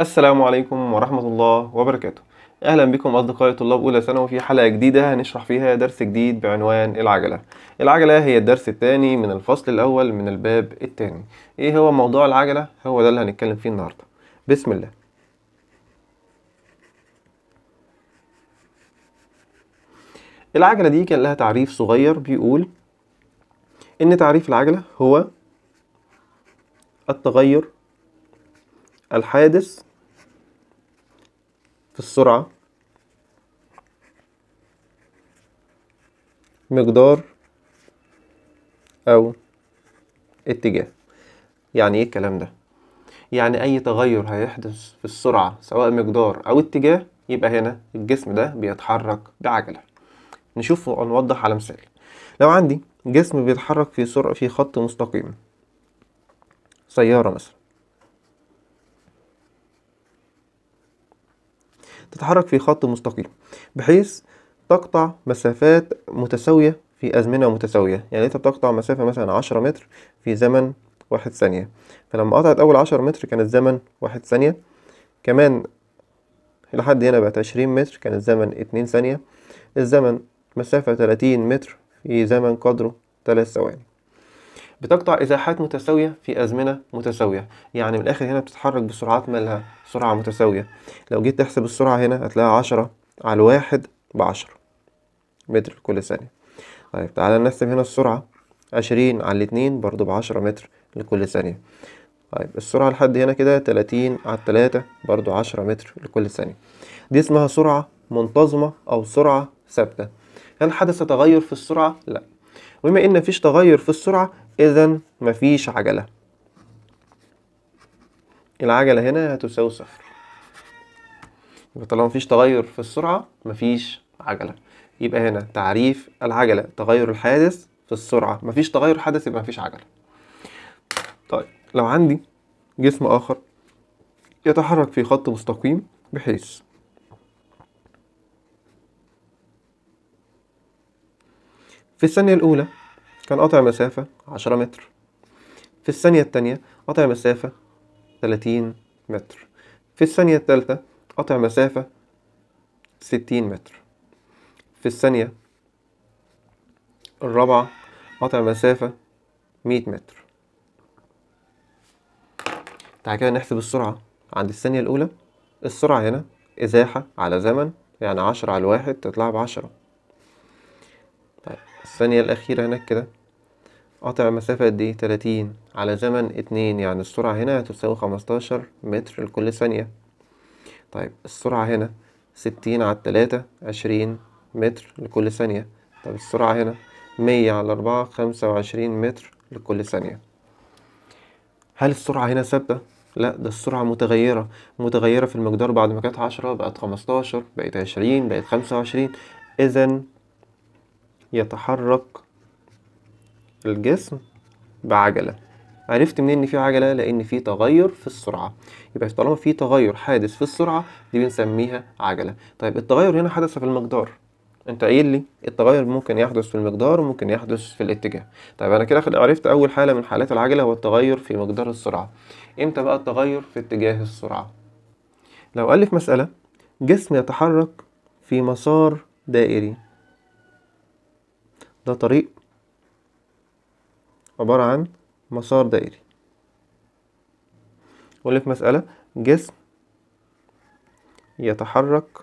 السلام عليكم ورحمة الله وبركاته أهلا بكم أصدقائي طلاب أولى ثانوي في حلقة جديدة هنشرح فيها درس جديد بعنوان العجلة العجلة هي الدرس الثاني من الفصل الأول من الباب الثاني إيه هو موضوع العجلة؟ هو ده اللي هنتكلم فيه النهاردة بسم الله العجلة دي كان لها تعريف صغير بيقول إن تعريف العجلة هو التغير الحادث في السرعة مقدار أو اتجاه يعني ايه الكلام ده يعني اي تغير هيحدث في السرعة سواء مقدار او اتجاه يبقى هنا الجسم ده بيتحرك بعجلة نشوف ونوضح على مثال لو عندي جسم بيتحرك في سرعة في خط مستقيم سيارة مثلا تتحرك في خط مستقيم بحيث تقطع مسافات متساوية في أزمنة متساوية يعني أنت بتقطع مسافة مثلا عشرة متر في زمن واحد ثانية فلما قطعت أول عشرة متر كان الزمن واحد ثانية كمان لحد هنا بقت عشرين متر كان الزمن اتنين ثانية الزمن مسافة تلاتين متر في زمن قدره تلات ثواني بتقطع إزاحات متساوية في أزمنة متساوية يعني من الآخر هنا بتتحرك بسرعات مالها سرعة متساوية لو جيت تحسب السرعة هنا هتلاقيها عشرة على ب بعشرة متر كل ثانية طيب تعالى نحسب هنا السرعة عشرين على الاتنين برضو بعشرة متر لكل ثانية طيب السرعة لحد هنا كده تلاتين على التلاتة برضو عشرة متر لكل ثانية دي اسمها سرعة منتظمة أو سرعة ثابتة هل حدث تغير في السرعة؟ لأ وبما ان مفيش تغير في السرعه اذا مفيش عجله العجله هنا هتساوي صفر طالما مفيش تغير في السرعه مفيش عجله يبقى هنا تعريف العجله تغير الحادث في السرعه مفيش تغير حدث يبقى مفيش عجله طيب لو عندي جسم اخر يتحرك في خط مستقيم بحيث في الثانية الأولى كان قطع مسافة عشرة متر في الثانية التانية قطع مسافة تلاتين متر في الثانية التالتة قطع مسافة ستين متر في الثانية الرابعة قطع مسافة مية متر تعال كده نحسب السرعة عند الثانية الأولى السرعة هنا إزاحة على زمن يعني عشرة على الواحد تطلع بعشرة الثانية الأخيرة هناك كده قطع مسافة قد إيه تلاتين على زمن اتنين يعني السرعة هنا هتساوي خمستاشر متر لكل ثانية طيب السرعة هنا ستين على التلاتة عشرين متر لكل ثانية طب السرعة هنا مية على أربعة خمسة وعشرين متر لكل ثانية هل السرعة هنا ثابتة؟ لا ده السرعة متغيرة متغيرة في المقدار بعد ما كانت عشرة بقت خمستاشر بقت عشرين بقت خمسة وعشرين إذن يتحرك الجسم بعجلة عرفت منين ان في عجلة لان في تغير في السرعة يبقى طالما في تغير حادث في السرعة دي بنسميها عجلة طيب التغير هنا حدث في المقدار انت قايل لي التغير ممكن يحدث في المقدار وممكن يحدث في الاتجاه طيب انا كده عرفت اول حالة من حالات العجلة هو التغير في مقدار السرعة امتى بقى التغير في اتجاه السرعة لو قال لي في مسألة جسم يتحرك في مسار دائري ده طريق عبارة عن مسار دائري واللي في مسألة جسم يتحرك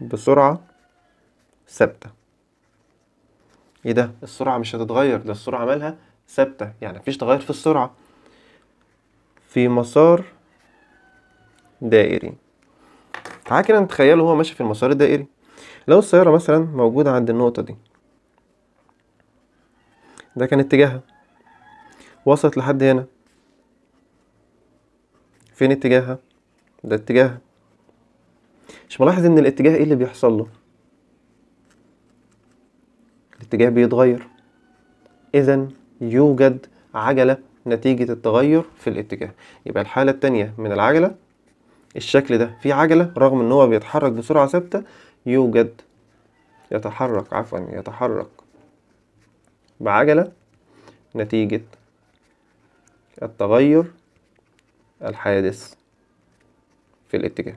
بسرعة ثابتة ايه ده السرعة مش هتتغير ده السرعة مالها ثابتة يعني مفيش تغير في السرعة في مسار دائري تعالى كده نتخيله هو ماشي في المسار الدائري لو السيارة مثلا موجودة عند النقطة دي ده كان اتجاهها وصلت لحد هنا فين اتجاهها ده اتجاهها مش ملاحظ ان الاتجاه ايه اللي بيحصل له الاتجاه بيتغير اذا يوجد عجلة نتيجة التغير في الاتجاه يبقى الحالة التانية من العجلة الشكل ده في عجلة رغم ان هو بيتحرك بسرعة ثابتة يوجد يتحرك عفوا يتحرك بعجلة نتيجة التغير الحادث في الاتجاه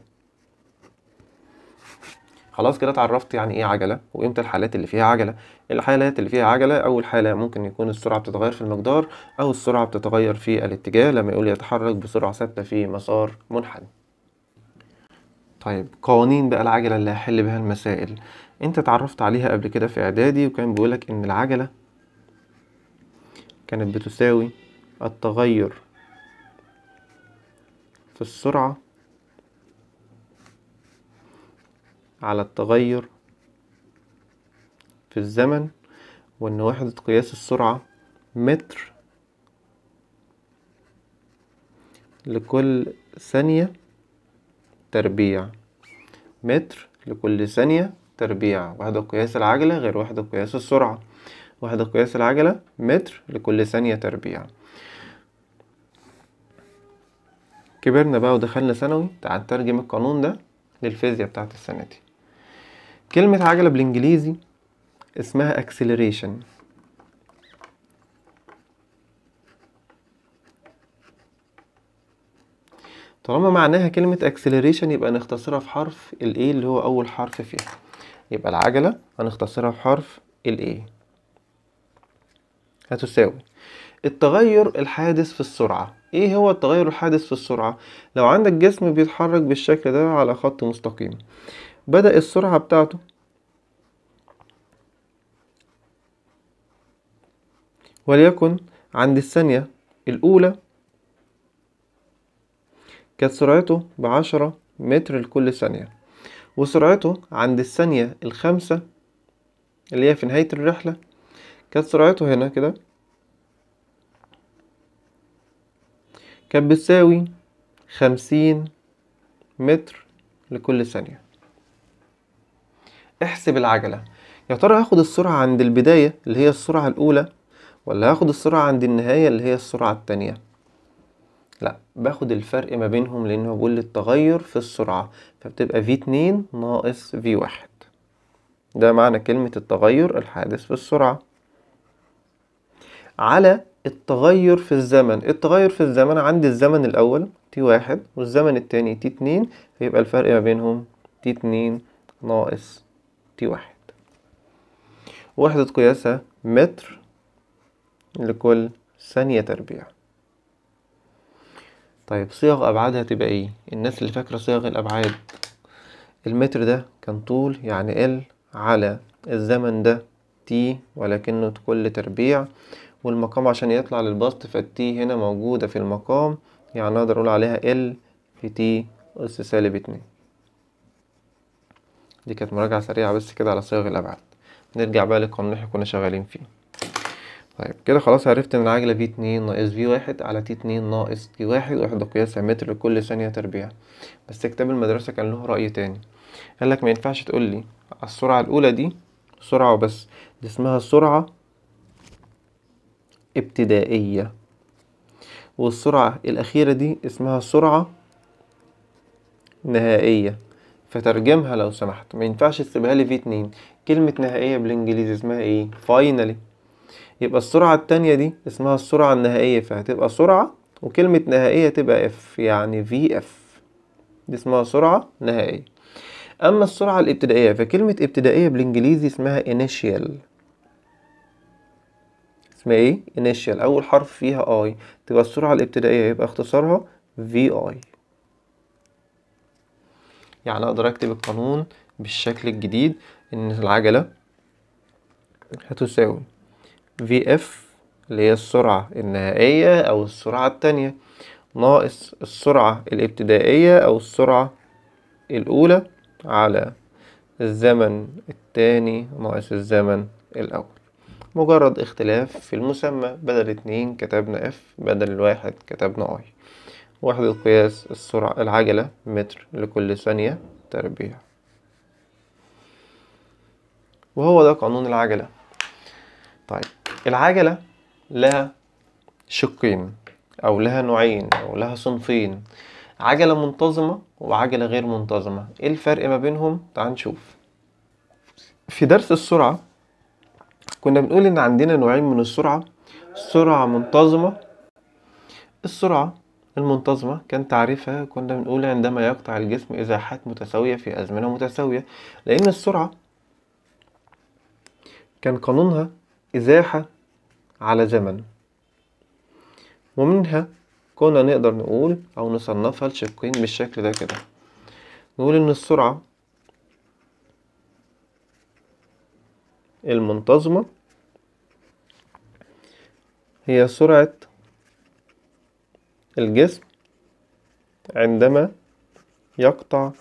خلاص كده اتعرفت يعني ايه عجله وامتى الحالات اللي فيها عجله الحالات اللي فيها عجله اول حاله ممكن يكون السرعه بتتغير في المقدار او السرعه بتتغير في الاتجاه لما يقول يتحرك بسرعه ثابته في مسار منحني طيب قوانين بقى العجله اللي هحل بها المسائل انت اتعرفت عليها قبل كده في اعدادي وكان بيقولك ان العجله كانت بتساوي التغير في السرعة على التغير في الزمن وإن وحدة قياس السرعة متر لكل ثانية تربيع متر لكل ثانية تربيع وحدة قياس العجلة غير وحدة قياس السرعة وحدة قياس العجلة متر لكل ثانية تربيع كبرنا بقى ودخلنا ثانوي تعال نترجم القانون ده للفيزياء بتاعت السنة دي كلمة عجلة بالإنجليزي اسمها acceleration طالما معناها كلمة acceleration يبقى نختصرها في حرف ال A اللي هو أول حرف فيها يبقى العجلة هنختصرها في حرف ال A هتساوي التغير الحادث في السرعة ايه هو التغير الحادث في السرعة لو عندك جسم بيتحرك بالشكل ده على خط مستقيم بدأ السرعة بتاعته وليكن عند الثانية الأولى كانت سرعته بعشرة متر لكل ثانية وسرعته عند الثانية الخامسة اللي هي في نهاية الرحلة كانت سرعته هنا كده كانت بتساوي خمسين متر لكل ثانية احسب العجلة يا ترى هاخد السرعة عند البداية اللي هي السرعة الأولى ولا هاخد السرعة عند النهاية اللي هي السرعة التانية لا باخد الفرق ما بينهم لأنه بقول التغير في السرعة فبتبقى في اتنين ناقص في واحد ده معنى كلمة التغير الحادث في السرعة على التغير في الزمن التغير في الزمن عندي الزمن الأول تي واحد والزمن التاني تي اتنين فيبقى الفرق ما بينهم تي اتنين ناقص تي واحد وحدة قياسها متر لكل ثانية تربيع طيب صيغ أبعادها تبقى إيه؟ الناس اللي فاكرة صيغ الأبعاد المتر ده كان طول يعني ال على الزمن ده تي ولكنه كل تربيع والمقام عشان يطلع للبسط فالتي هنا موجودة في المقام يعني أقدر أقول عليها ال في تي أس سالب اتنين دي كانت مراجعة سريعة بس كده على صيغ الأبعاد نرجع بقى للقانون اللي احنا كنا شغالين فيه طيب كده خلاص عرفت من العجلة في اتنين ناقص في واحد على تي اتنين ناقص تي واحد واحدة قياس متر لكل ثانية تربيع بس كتاب المدرسة كان له رأي تاني قالك ما ينفعش تقولي لي السرعة الأولى دي سرعة وبس دي اسمها السرعة ابتدائية والسرعة الأخيرة دي اسمها سرعة نهائية فترجمها لو سمحت ما ينفعش تسيبها لي في اتنين كلمة نهائية بالانجليزي اسمها ايه فاينالي يبقى السرعة التانية دي اسمها السرعة النهائية فهتبقى سرعة وكلمة نهائية تبقى اف يعني في اف دي اسمها سرعة نهائية اما السرعة الابتدائية فكلمة ابتدائية بالانجليزي اسمها initial اسمها ايه initial اول حرف فيها i تبقى السرعه الابتدائيه يبقى اختصارها vi يعني اقدر اكتب القانون بالشكل الجديد ان العجله هتساوي vf اللي هي السرعه النهائيه او السرعه التانية ناقص السرعه الابتدائيه او السرعه الاولى على الزمن التاني ناقص الزمن الاول مجرد اختلاف في المسمى بدل اتنين كتبنا اف بدل الواحد كتبنا اي وحدة قياس السرعة العجلة متر لكل ثانية تربيع وهو ده قانون العجلة طيب العجلة لها شقين أو لها نوعين أو لها صنفين عجلة منتظمة وعجلة غير منتظمة إيه الفرق ما بينهم؟ تعال نشوف في درس السرعة كنا بنقول ان عندنا نوعين من السرعة سرعة منتظمة السرعة المنتظمة كان تعريفها كنا بنقول عندما يقطع الجسم إزاحات متساوية في أزمنة متساوية لأن السرعة كان قانونها إزاحة على زمن ومنها كنا نقدر نقول أو نصنفها لشقين بالشكل ده كده نقول إن السرعة المنتظمة هي سرعة الجسم عندما يقطع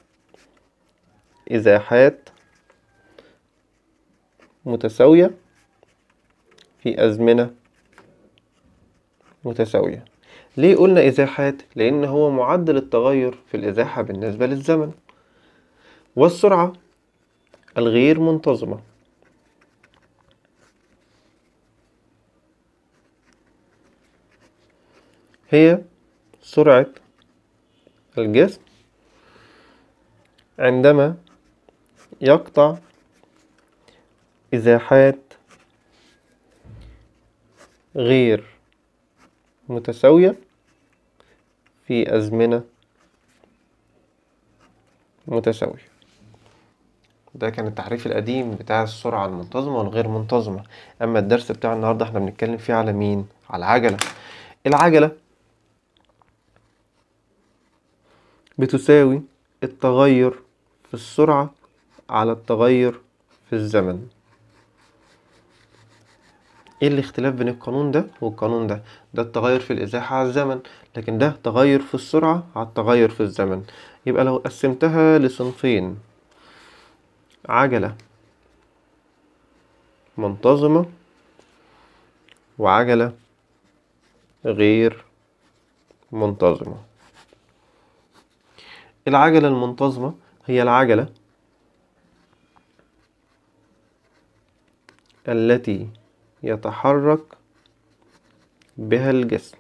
إزاحات متساوية في أزمنة متساوية ليه قلنا إزاحات؟ لأن هو معدل التغير في الإزاحة بالنسبة للزمن والسرعة الغير منتظمة هي سرعة الجسم عندما يقطع إزاحات غير متساوية في أزمنة متساوية ده كان التعريف القديم بتاع السرعة المنتظمة والغير منتظمة أما الدرس بتاع النهاردة احنا بنتكلم فيه على مين؟ على العجلة العجلة بتساوي التغير في السرعة على التغير في الزمن ايه الاختلاف بين القانون ده والقانون ده ده التغير في الازاحة على الزمن لكن ده تغير في السرعة على التغير في الزمن يبقى لو قسمتها لصنفين عجلة منتظمة وعجلة غير منتظمه العجلة المنتظمة هي العجلة التي يتحرك بها الجسم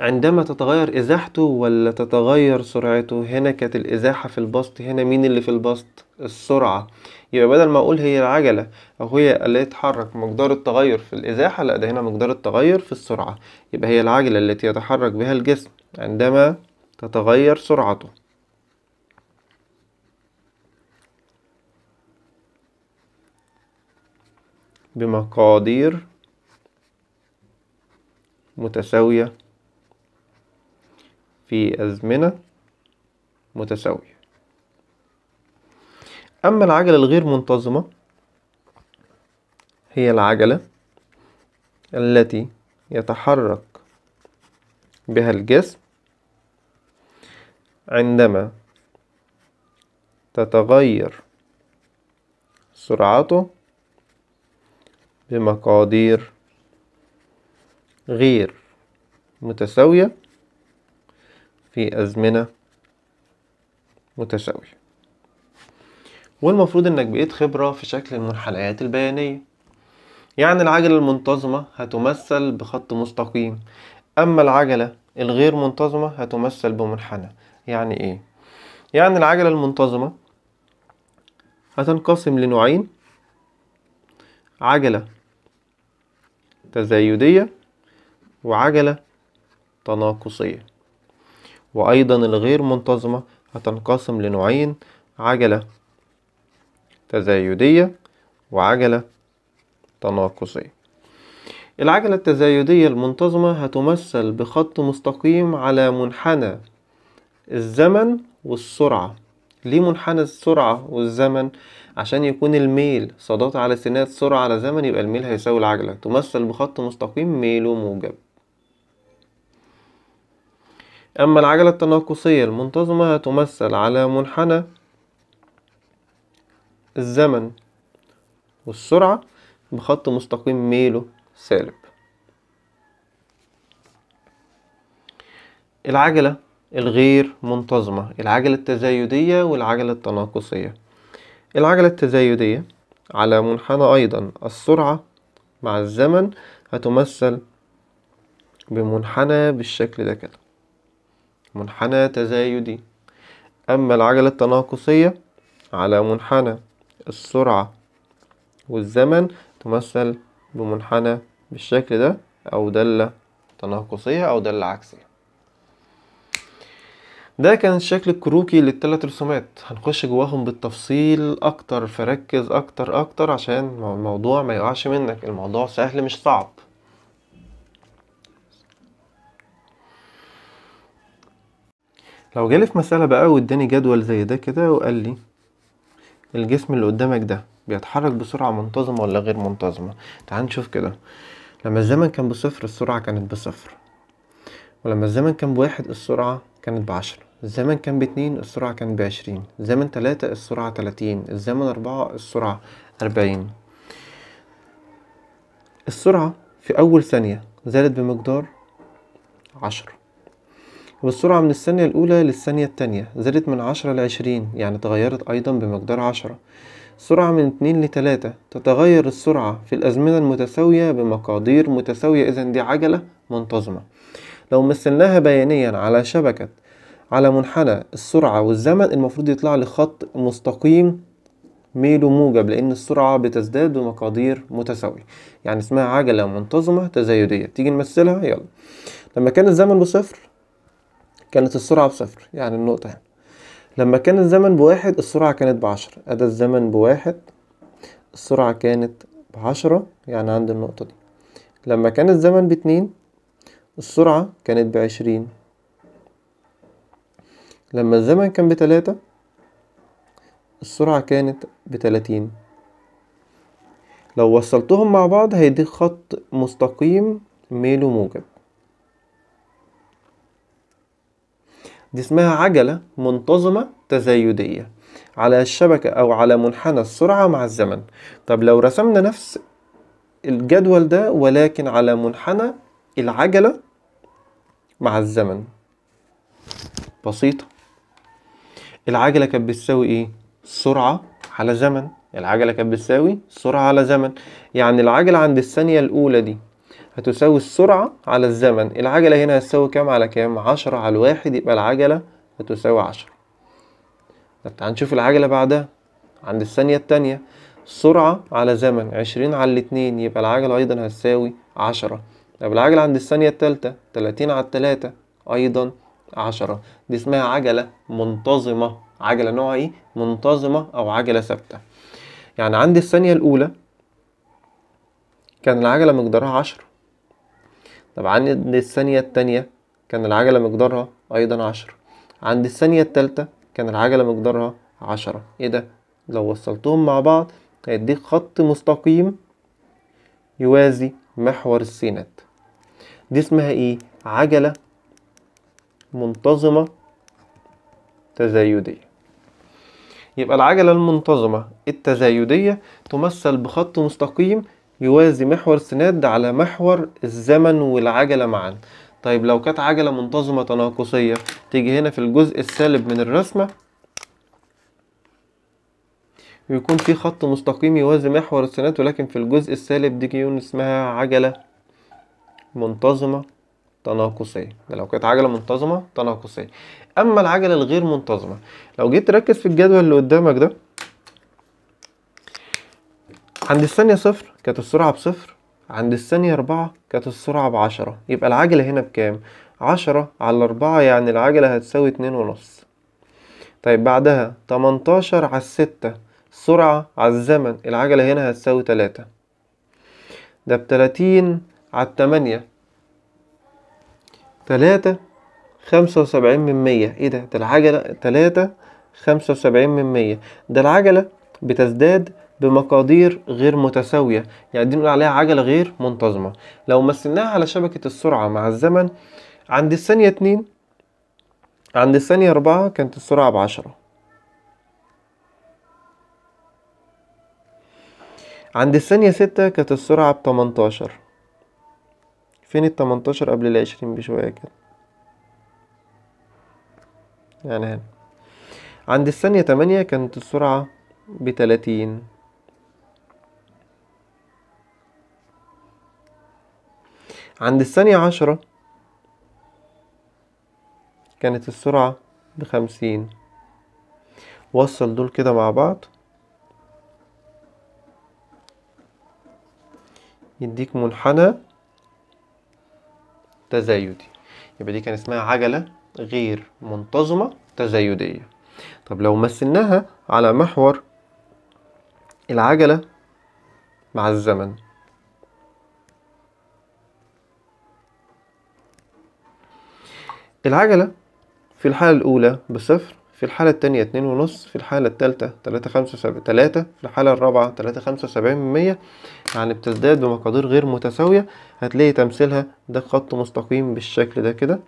عندما تتغير إزاحته ولا تتغير سرعته هنا كانت الإزاحة في البسط هنا مين اللي في البسط السرعة يبقى بدل ما أقول هي العجلة أو هي اللي يتحرك مقدار التغير في الإزاحة لا ده هنا مقدار التغير في السرعة يبقى هي العجلة التي يتحرك بها الجسم عندما تتغير سرعته بمقادير متساوية في أزمنة متساوية أما العجلة الغير منتظمة هي العجلة التي يتحرك بها الجسم عندما تتغير سرعته بمقادير غير متساوية في أزمنة متساوية والمفروض إنك بقيت خبرة في شكل المنحنيات البيانية يعني العجلة المنتظمة هتمثل بخط مستقيم أما العجلة الغير منتظمة هتمثل بمنحنى يعني ايه يعني العجلة المنتظمة هتنقسم لنوعين عجلة تزايدية وعجلة تناقصية وأيضا الغير منتظمة هتنقسم لنوعين عجلة تزايدية وعجلة تناقصية العجلة التزايدية المنتظمة هتمثل بخط مستقيم على منحنى الزمن والسرعة ليه منحنى السرعة والزمن عشان يكون الميل صادات على سينات سرعة على زمن يبقى الميل هيساوي العجلة تمثل بخط مستقيم ميل وموجب أما العجلة التناقصية المنتظمة هتمثل على منحنى الزمن والسرعة بخط مستقيم ميله سالب العجلة الغير منتظمة العجلة التزايدية والعجلة التناقصية العجلة التزايدية على منحنى أيضا السرعة مع الزمن هتمثل بمنحنى بالشكل ده كده منحنى تزايدي أما العجلة التناقصية على منحنى السرعة والزمن تمثل بمنحنى بالشكل ده أو دالة تناقصية أو دالة عكسية ده كان الشكل الكروكي للتلات رسومات هنخش جواهم بالتفصيل اكتر فركز اكتر اكتر عشان الموضوع ما يقعش منك الموضوع سهل مش صعب لو جالي في مسألة بقى واداني جدول زي ده كده وقال لي الجسم اللي قدامك ده بيتحرك بسرعة منتظمة ولا غير منتظمة تعال نشوف كده لما الزمن كان بصفر السرعة كانت بصفر ولما الزمن كان بواحد السرعة كانت بعشرة الزمن كان باتنين السرعة كان بعشرين الزمن تلاتة السرعة تلاتين الزمن أربعة السرعة أربعين السرعة في أول ثانية زادت بمقدار عشرة والسرعة من الثانية الأولى للثانية التانية زادت من عشرة لعشرين يعني تغيرت أيضا بمقدار عشرة السرعة من اتنين لتلاتة تتغير السرعة في الأزمنة المتساوية بمقادير متساوية إذا دي عجلة منتظمة لو مثلناها بيانيا على شبكة على منحنى السرعة والزمن المفروض يطلع لي خط مستقيم ميله موجب لأن السرعة بتزداد بمقادير متساوية يعني اسمها عجلة منتظمة تزايدية تيجي نمثلها يلا لما كان الزمن بصفر كانت السرعة بصفر يعني النقطة هنا لما كان الزمن بواحد السرعة كانت بعشرة أدا الزمن بواحد السرعة كانت بعشرة يعني عند النقطة دي لما كان الزمن باتنين السرعة كانت بعشرين لما الزمن كان بتلاتة السرعة كانت بتلاتين لو وصلتهم مع بعض هيديك خط مستقيم ميل وموجب دي اسمها عجلة منتظمة تزايدية على الشبكة أو على منحنى السرعة مع الزمن طب لو رسمنا نفس الجدول ده ولكن على منحنى العجلة مع الزمن بسيطة العجله كانت بتساوي ايه سرعه على زمن العجله كانت بتساوي سرعه على زمن يعني العجله عند الثانيه الاولى دي هتساوي السرعه على الزمن العجله هنا هتساوي كام على كام عشرة على الواحد يبقى العجله هتساوي عشرة طب تعال نشوف العجله بعدها عند الثانيه التانية سرعة على زمن عشرين على الاتنين يبقى العجلة أيضا هتساوي عشرة طب العجلة عند الثانية التالتة تلاتين على التلاتة أيضا عشرة دي اسمها عجلة منتظمة عجلة نوع ايه؟ منتظمة أو عجلة ثابتة يعني عندي الثانية الأولى كان العجلة مقدارها عشرة طب عندي الثانية التانية كان العجلة مقدارها أيضا عشرة عند الثانية التالتة كان العجلة مقدارها عشرة ايه ده؟ لو وصلتهم مع بعض هيديك خط مستقيم يوازي محور السينات دي اسمها ايه؟ عجلة منتظمة تزايدية يبقى العجلة المنتظمة التزايدية تمثل بخط مستقيم يوازي محور السناد على محور الزمن والعجلة معا طيب لو كانت عجلة منتظمة تناقصية تيجي هنا في الجزء السالب من الرسمة ويكون في خط مستقيم يوازي محور السناد ولكن في الجزء السالب دي كيون اسمها عجلة منتظمة تناقصية ده لو كانت عجلة منتظمة تناقصية أما العجلة الغير منتظمة لو جيت تركز في الجدول اللي قدامك ده عند الثانية صفر كانت السرعة بصفر عند الثانية أربعة كانت السرعة بعشرة يبقى العجلة هنا بكام؟ عشرة على أربعة يعني العجلة هتساوي اتنين ونص طيب بعدها تمنتاشر على الستة السرعة على الزمن العجلة هنا هتساوي تلاتة ده بتلاتين على التمانية تلاتة خمسة وسبعين من مية ايه ده ده العجلة تلاتة خمسة وسبعين من مية ده العجلة بتزداد بمقادير غير متساوية يعني دي نقول عليها عجلة غير منتظمة لو مثلناها على شبكة السرعة مع الزمن عند الثانية اتنين عند الثانية أربعة كانت السرعة بعشرة عند الثانية ستة كانت السرعة بتمنتاشر فين التمنتاشر قبل العشرين بشوية كده يعني هنا عند الثانية تمانية كانت السرعة بتلاتين عند الثانية عشرة كانت السرعة بخمسين وصل دول كده مع بعض يديك منحنى تزايدي يبقى دي كان اسمها عجلة غير منتظمة تزايدية طب لو مثلناها على محور العجلة مع الزمن العجلة في الحالة الأولى بصفر في الحالة التانية اتنين ونص في الحالة التالتة تلاتة خمسة سبعة تلاتة في الحالة الرابعة تلاتة خمسة وسبعين من مية يعني بتزداد بمقادير غير متساوية هتلاقي تمثيلها ده خط مستقيم بالشكل ده كده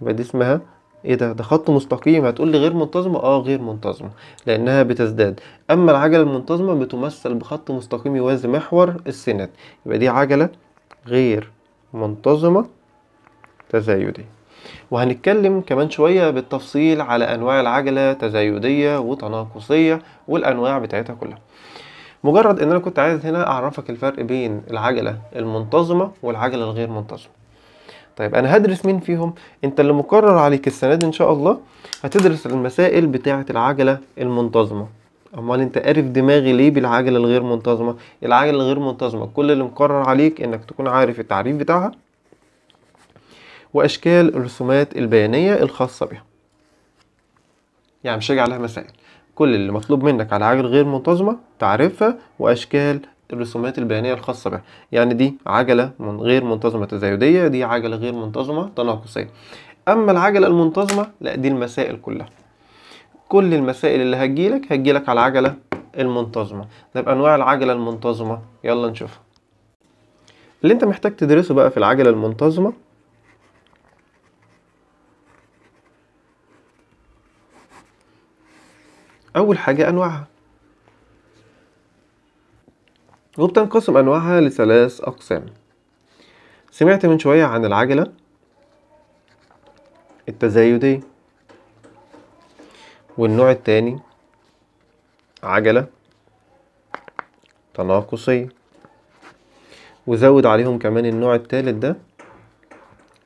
يبقى دي اسمها ايه ده ده خط مستقيم هتقول لي غير منتظمه اه غير منتظمه لانها بتزداد اما العجله المنتظمه بتمثل بخط مستقيم يوازي محور السينات يبقى دي عجله غير منتظمه تزايديه وهنتكلم كمان شوية بالتفصيل على أنواع العجلة تزايدية وتناقصية والأنواع بتاعتها كلها مجرد ان انا كنت عايز هنا اعرفك الفرق بين العجله المنتظمه والعجله الغير منتظمه طيب انا هدرس مين فيهم انت اللي مقرر عليك السنه دي ان شاء الله هتدرس المسائل بتاعه العجله المنتظمه امال انت قارف دماغي ليه بالعجله الغير منتظمه العجله الغير منتظمه كل اللي مقرر عليك انك تكون عارف التعريف بتاعها وأشكال الرسومات البيانية الخاصة بها يعني مش هاجي عليها مسائل كل اللي مطلوب منك على عجل غير منتظمة تعرفها وأشكال الرسومات البيانية الخاصة بها يعني دي عجلة من غير منتظمة تزايدية دي عجلة غير منتظمة تناقصية أما العجلة المنتظمة لا دي المسائل كلها كل المسائل اللي هتجيلك هتجيلك على العجلة المنتظمة طب أنواع العجلة المنتظمة يلا نشوفها اللي انت محتاج تدرسه بقى في العجلة المنتظمة أول حاجة أنواعها وبتنقسم أنواعها لثلاث أقسام سمعت من شوية عن العجلة التزايدية والنوع التاني عجلة تناقصية وزود عليهم كمان النوع التالت ده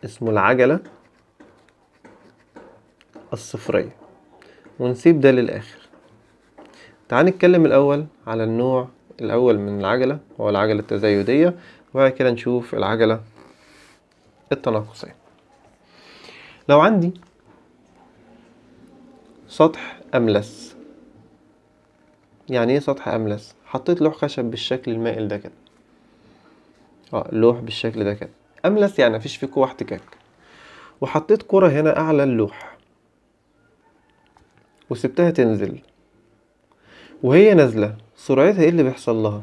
اسمه العجلة الصفرية ونسيب ده للآخر تعال نتكلم الأول على النوع الأول من العجلة هو العجلة التزايدية وبعد كده نشوف العجلة التناقصية لو عندي سطح أملس يعني ايه سطح أملس؟ حطيت لوح خشب بالشكل المائل ده كده اه لوح بالشكل ده كده أملس يعني مفيش فيه قوة احتكاك وحطيت كرة هنا أعلى اللوح وسبتها تنزل وهي نازلة سرعتها ايه اللي بيحصل لها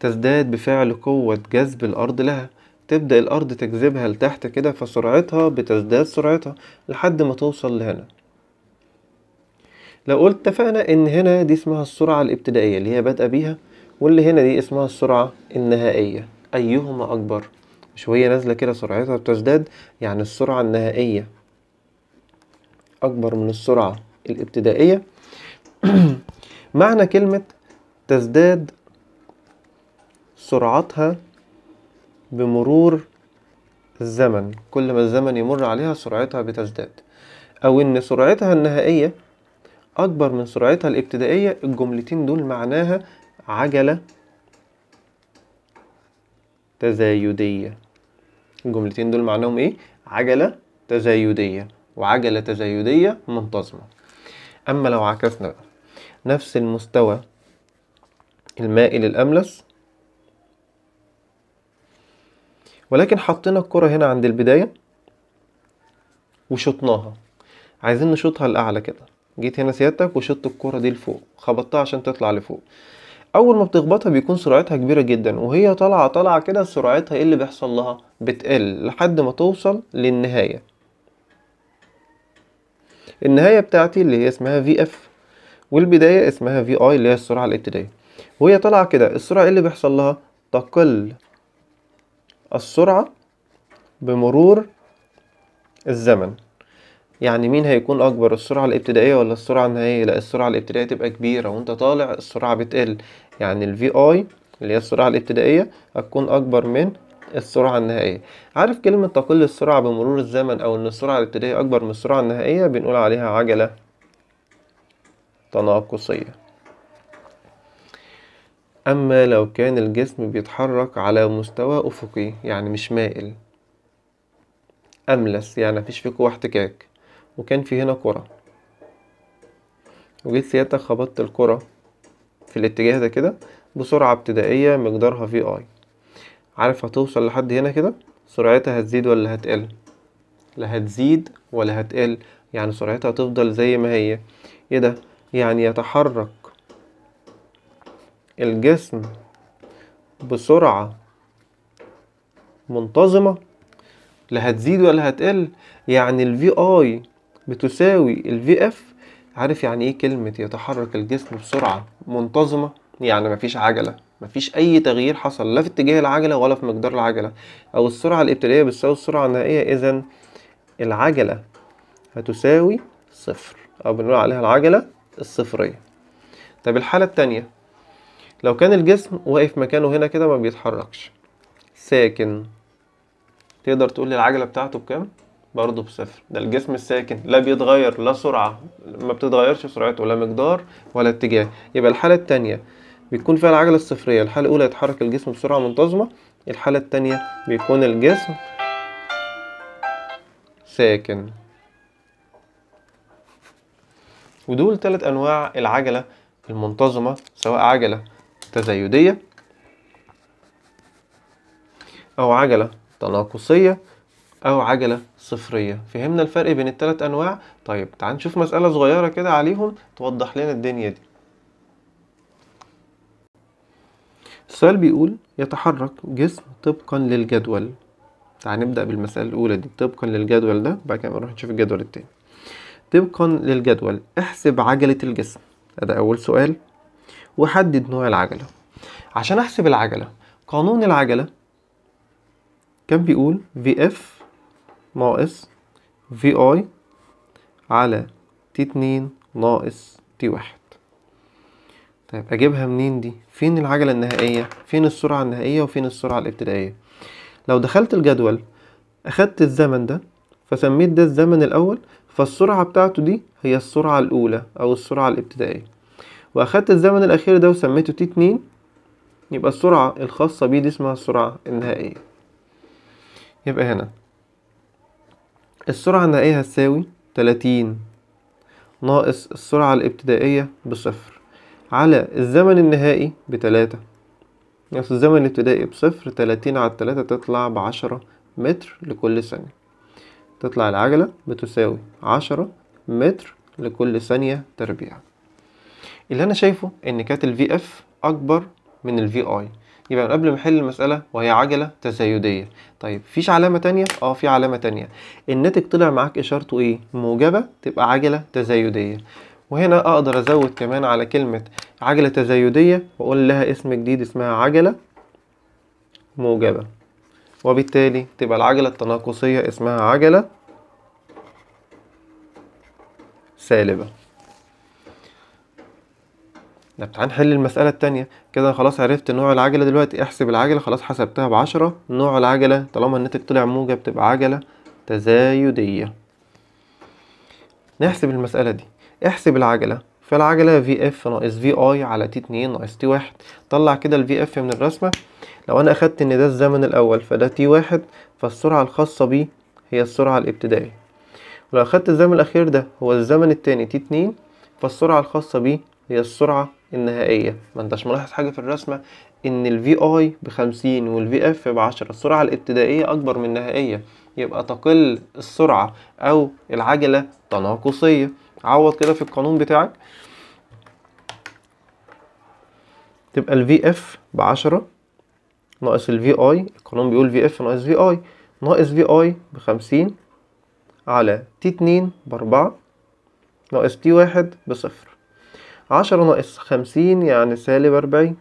تزداد بفعل قوة جذب الأرض لها تبدأ الأرض تجذبها لتحت كده فسرعتها بتزداد سرعتها لحد ما توصل لهنا لو قلت اتفقنا إن هنا دي اسمها السرعة الابتدائية اللي هي بادئة بيها واللي هنا دي اسمها السرعة النهائية أيهما أكبر مش وهي نازلة كده سرعتها بتزداد يعني السرعة النهائية أكبر من السرعة الابتدائية معنى كلمة تزداد سرعتها بمرور الزمن كل ما الزمن يمر عليها سرعتها بتزداد أو إن سرعتها النهائية أكبر من سرعتها الابتدائية الجملتين دول معناها عجلة تزايدية الجملتين دول معناهم إيه؟ عجلة تزايدية وعجلة تزايدية منتظمة أما لو عكسنا بقى نفس المستوى المائي للأملس ولكن حطينا الكرة هنا عند البداية وشطناها عايزين نشطها لأعلى كده جيت هنا سيادتك وشطت الكرة دي لفوق خبطتها عشان تطلع لفوق اول ما بتخبطها بيكون سرعتها كبيره جدا وهي طالعه طالعه كده سرعتها ايه اللي بيحصل لها بتقل لحد ما توصل للنهايه النهايه بتاعتي اللي هي اسمها في اف والبداية اسمها في اي اللي هي السرعة الابتدائية وهي طالعة كده السرعة ايه اللي بيحصل لها تقل السرعة بمرور الزمن يعني مين هيكون اكبر السرعه الابتدائيه ولا السرعه النهائيه لا السرعه الابتدائيه تبقى كبيره وانت طالع السرعه بتقل يعني الفي اي اللي هي السرعه الابتدائيه هتكون اكبر من السرعه النهائيه عارف كلمه تقل السرعه بمرور الزمن او ان السرعه الابتدائيه اكبر من السرعه النهائيه بنقول عليها عجله تناقصية أما لو كان الجسم بيتحرك على مستوى أفقي يعني مش مائل أملس يعني مفيش فيه قوة احتكاك وكان في هنا كرة وجيت سيادتك خبطت الكرة في الاتجاه ده كده بسرعة ابتدائية مقدارها في اي عارف هتوصل لحد هنا كده سرعتها هتزيد ولا هتقل لا هتزيد ولا هتقل يعني سرعتها هتفضل زي ما هي ايه ده يعني يتحرك الجسم بسرعة منتظمة لا هتزيد ولا هتقل يعني الفي اي بتساوي الفي اف عارف يعني ايه كلمة يتحرك الجسم بسرعة منتظمة يعني مفيش عجلة مفيش اي تغيير حصل لا في اتجاه العجلة ولا في مقدار العجلة او السرعة الابتدائية بتساوي السرعة النهائية اذا العجلة هتساوي صفر او بنقول عليها العجلة الصفرية طب الحالة التانية لو كان الجسم واقف مكانه هنا كده ما بيتحركش ساكن تقدر تقول لي العجلة بتاعته بكام؟ برضه بصفر ده الجسم الساكن لا بيتغير لا سرعة ما بتتغيرش سرعته ولا مقدار ولا اتجاه يبقى الحالة التانية بتكون فيها العجلة الصفرية الحالة الأولى يتحرك الجسم بسرعة منتظمة الحالة التانية بيكون الجسم ساكن ودول تلات انواع العجله المنتظمه سواء عجله تزايديه او عجله تناقصيه او عجله صفريه فهمنا الفرق بين التلات انواع طيب تعال نشوف مساله صغيره كده عليهم توضح لنا الدنيا دي السؤال بيقول يتحرك جسم طبقا للجدول تعال نبدأ بالمسألة الأولى دي طبقا للجدول ده بعد كده نروح نشوف الجدول التاني طبقا للجدول احسب عجلة الجسم ده أول سؤال وحدد نوع العجلة عشان أحسب العجلة قانون العجلة كان بيقول VF ناقص VI على T2 ناقص T1 طيب أجيبها منين دي؟ فين العجلة النهائية؟ فين السرعة النهائية وفين السرعة الابتدائية؟ لو دخلت الجدول أخدت الزمن ده فسميت ده الزمن الأول فالسرعة بتاعته دي هي السرعة الأولى أو السرعة الابتدائية وأخدت الزمن الأخير ده وسميته تي اتنين يبقى السرعة الخاصة بيه دي اسمها السرعة النهائية يبقى هنا السرعة النهائية هتساوي تلاتين ناقص السرعة الابتدائية بصفر على الزمن النهائي بتلاتة ناقص الزمن الابتدائي بصفر تلاتين على تلاتة تطلع بعشرة متر لكل ثانية تطلع العجلة بتساوي عشرة متر لكل ثانية تربيع اللي أنا شايفه إن كانت الفي اف أكبر من الفي اي يبقى قبل ما نحل المساله وهي عجله تزايديه طيب فيش علامه تانية اه في علامه تانية الناتج طلع معاك اشارته ايه موجبه تبقى عجله تزايديه وهنا اقدر ازود كمان على كلمه عجله تزايديه واقول لها اسم جديد اسمها عجله موجبه وبالتالي تبقى العجلة التناقصية اسمها عجلة سالبة نبقى هنحل المسألة التانية كده خلاص عرفت نوع العجلة دلوقتي احسب العجلة خلاص حسبتها بعشرة نوع العجلة طالما الناتج طلع موجب تبقى عجلة تزايدية نحسب المسألة دي احسب العجلة فالعجلة في اف ناقص في اي على تي اتنين ناقص تي واحد طلع كده الفي اف من الرسمة لو انا اخدت ان ده الزمن الاول فده تي واحد فالسرعة الخاصة بيه هي السرعة الابتدائية ولو اخدت الزمن الاخير ده هو الزمن التاني تي اتنين فالسرعة الخاصة بيه هي السرعة النهائية ما انتش ملاحظ حاجة في الرسمة ان الفي اي بخمسين والفي اف بعشرة السرعة الابتدائية اكبر من النهائية يبقى تقل السرعة او العجلة تناقصية عوض كده في القانون بتاعك تبقى ال VF بعشرة ناقص ال VI القانون بيقول VF ناقص VI ناقص VI بخمسين على t T2 بأربعة ناقص تي واحد بصفر عشرة ناقص خمسين يعني سالب أربعين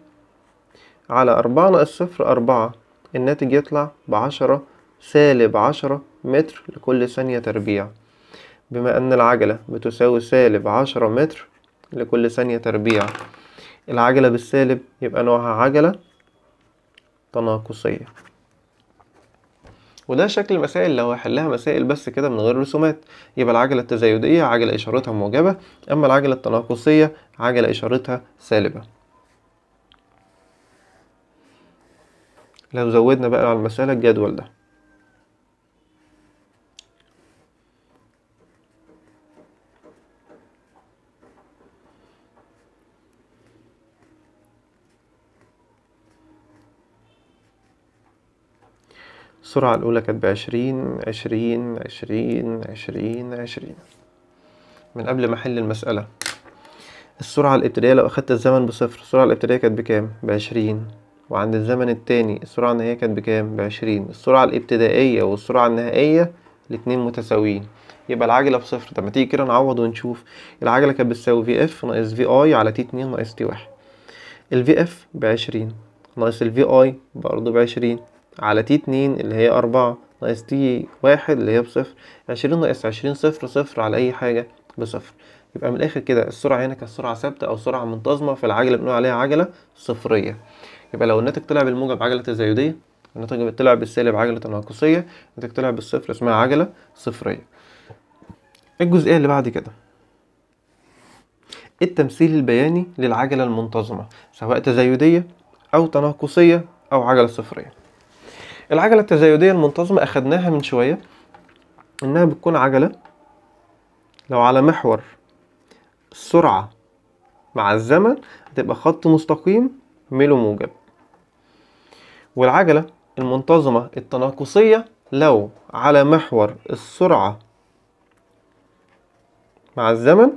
على أربعة ناقص صفر أربعة الناتج يطلع بعشرة سالب عشرة متر لكل ثانية تربيع بما أن العجلة بتساوي سالب عشرة متر لكل ثانية تربيع العجلة بالسالب يبقى نوعها عجلة تناقصية وده شكل المسائل لو هحلها مسائل بس كده من غير رسومات يبقى العجلة التزايدية عجلة إشارتها موجبة أما العجلة التناقصية عجلة إشارتها سالبة لو زودنا بقى على المسألة الجدول ده السرعة الأولى كانت بعشرين عشرين عشرين عشرين عشرين من قبل ما أحل المسألة السرعة الابتدائية لو أخدت الزمن بصفر السرعة الابتدائية كانت بكام؟ بعشرين وعند الزمن التاني السرعة النهائية كانت بكام؟ بعشرين السرعة الابتدائية والسرعة النهائية الاتنين متساويين يبقى العجلة بصفر طب ما تيجي كده نعوض ونشوف العجلة كانت بتساوي في اف ناقص في اي على تي اتنين ناقص تي واحد الفي اف بعشرين ناقص الفي اي برضه بعشرين على تي اتنين اللي هي أربعة ناقص تي واحد اللي هي بصفر عشرين ناقص عشرين صفر صفر على أي حاجة بصفر يبقى من الآخر كده السرعة هنا كانت سرعة ثابتة أو سرعة منتظمة في العجلة بنقول عليها عجلة صفرية يبقى لو الناتج طلع بالموجب عجلة تزايدية الناتج طلع بالسالب عجلة تناقصية الناتج طلع بالصفر اسمها عجلة صفرية الجزئية اللي بعد كده التمثيل البياني للعجلة المنتظمة سواء تزايدية أو تناقصية أو عجلة صفرية العجلة التزايدية المنتظمة أخدناها من شوية إنها بتكون عجلة لو على محور السرعة مع الزمن هتبقى خط مستقيم ميلو موجب والعجلة المنتظمة التناقصية لو على محور السرعة مع الزمن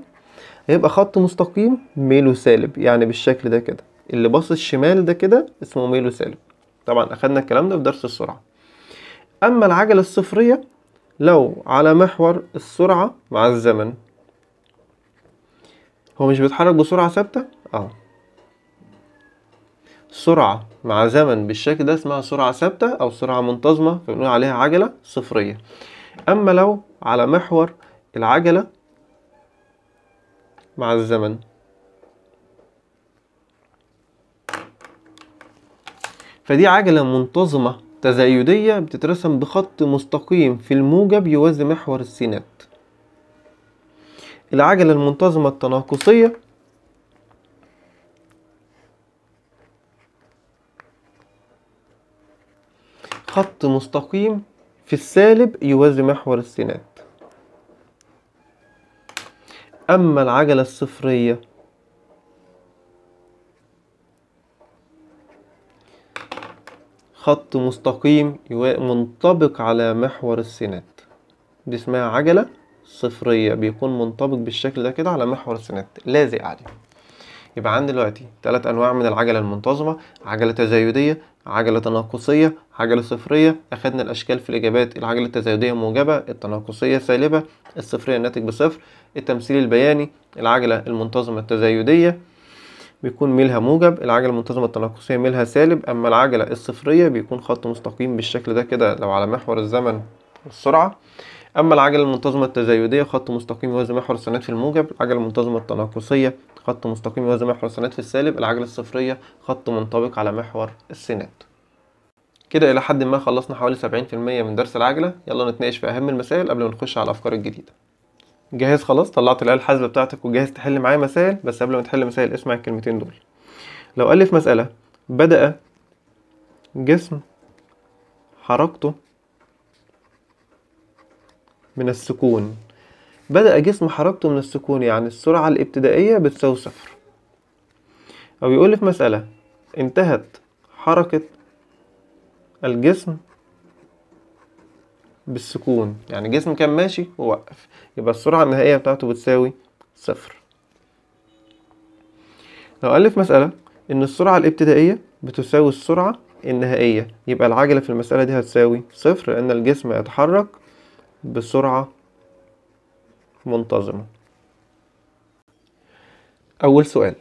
هيبقى خط مستقيم ميلو سالب يعني بالشكل ده كده اللي باصص شمال ده كده اسمه ميلو سالب طبعا أخدنا الكلام ده في درس السرعة أما العجلة الصفرية لو على محور السرعة مع الزمن هو مش بيتحرك بسرعة ثابتة؟ اه سرعة مع زمن بالشكل ده اسمها سرعة ثابتة أو سرعة منتظمة فبنقول عليها عجلة صفرية أما لو على محور العجلة مع الزمن فدي عجلة منتظمة تزايدية بتترسم بخط مستقيم في الموجب يوازي محور السينات العجلة المنتظمة التناقصية خط مستقيم في السالب يوازي محور السينات أما العجلة الصفرية خط مستقيم منطبق على محور السينات دي اسمها عجلة صفرية بيكون منطبق بالشكل ده كده على محور السينات لازق عليه يبقى عندي دلوقتي تلات أنواع من العجلة المنتظمة عجلة تزايدية عجلة تناقصية عجلة صفرية أخدنا الأشكال في الإجابات العجلة التزايدية موجبة التناقصية سالبة الصفرية الناتج بصفر التمثيل البياني العجلة المنتظمة التزايدية بيكون ميلها موجب العجلة المنتظمة التناقصية ميلها سالب أما العجلة الصفرية بيكون خط مستقيم بالشكل ده كده لو على محور الزمن والسرعة أما العجلة المنتظمة التزايدية خط مستقيم يوازي محور السنات في الموجب العجلة المنتظمة التناقصية خط مستقيم يوازي محور السنات في السالب العجلة الصفرية خط منطبق على محور السنات كده إلى حد ما خلصنا حوالي 70% من درس العجلة يلا نتناقش في أهم المسائل قبل ما نخش على الأفكار الجديدة جاهز خلاص طلعت الآلة الحاسبة بتاعتك وجاهز تحل معايا مسائل بس قبل ما تحل مسائل اسمع الكلمتين دول لو ألف مسألة بدأ جسم حركته من السكون بدأ جسم حركته من السكون يعني السرعة الابتدائية بتساوي صفر أو يقول في مسألة انتهت حركة الجسم بالسكون يعني جسم كان ماشي ووقف يبقى السرعة النهائية بتاعته بتساوي صفر لو ألف في مسألة إن السرعة الابتدائية بتساوي السرعة النهائية يبقى العجلة في المسألة دي هتساوي صفر لأن الجسم يتحرك بسرعة منتظمة أول سؤال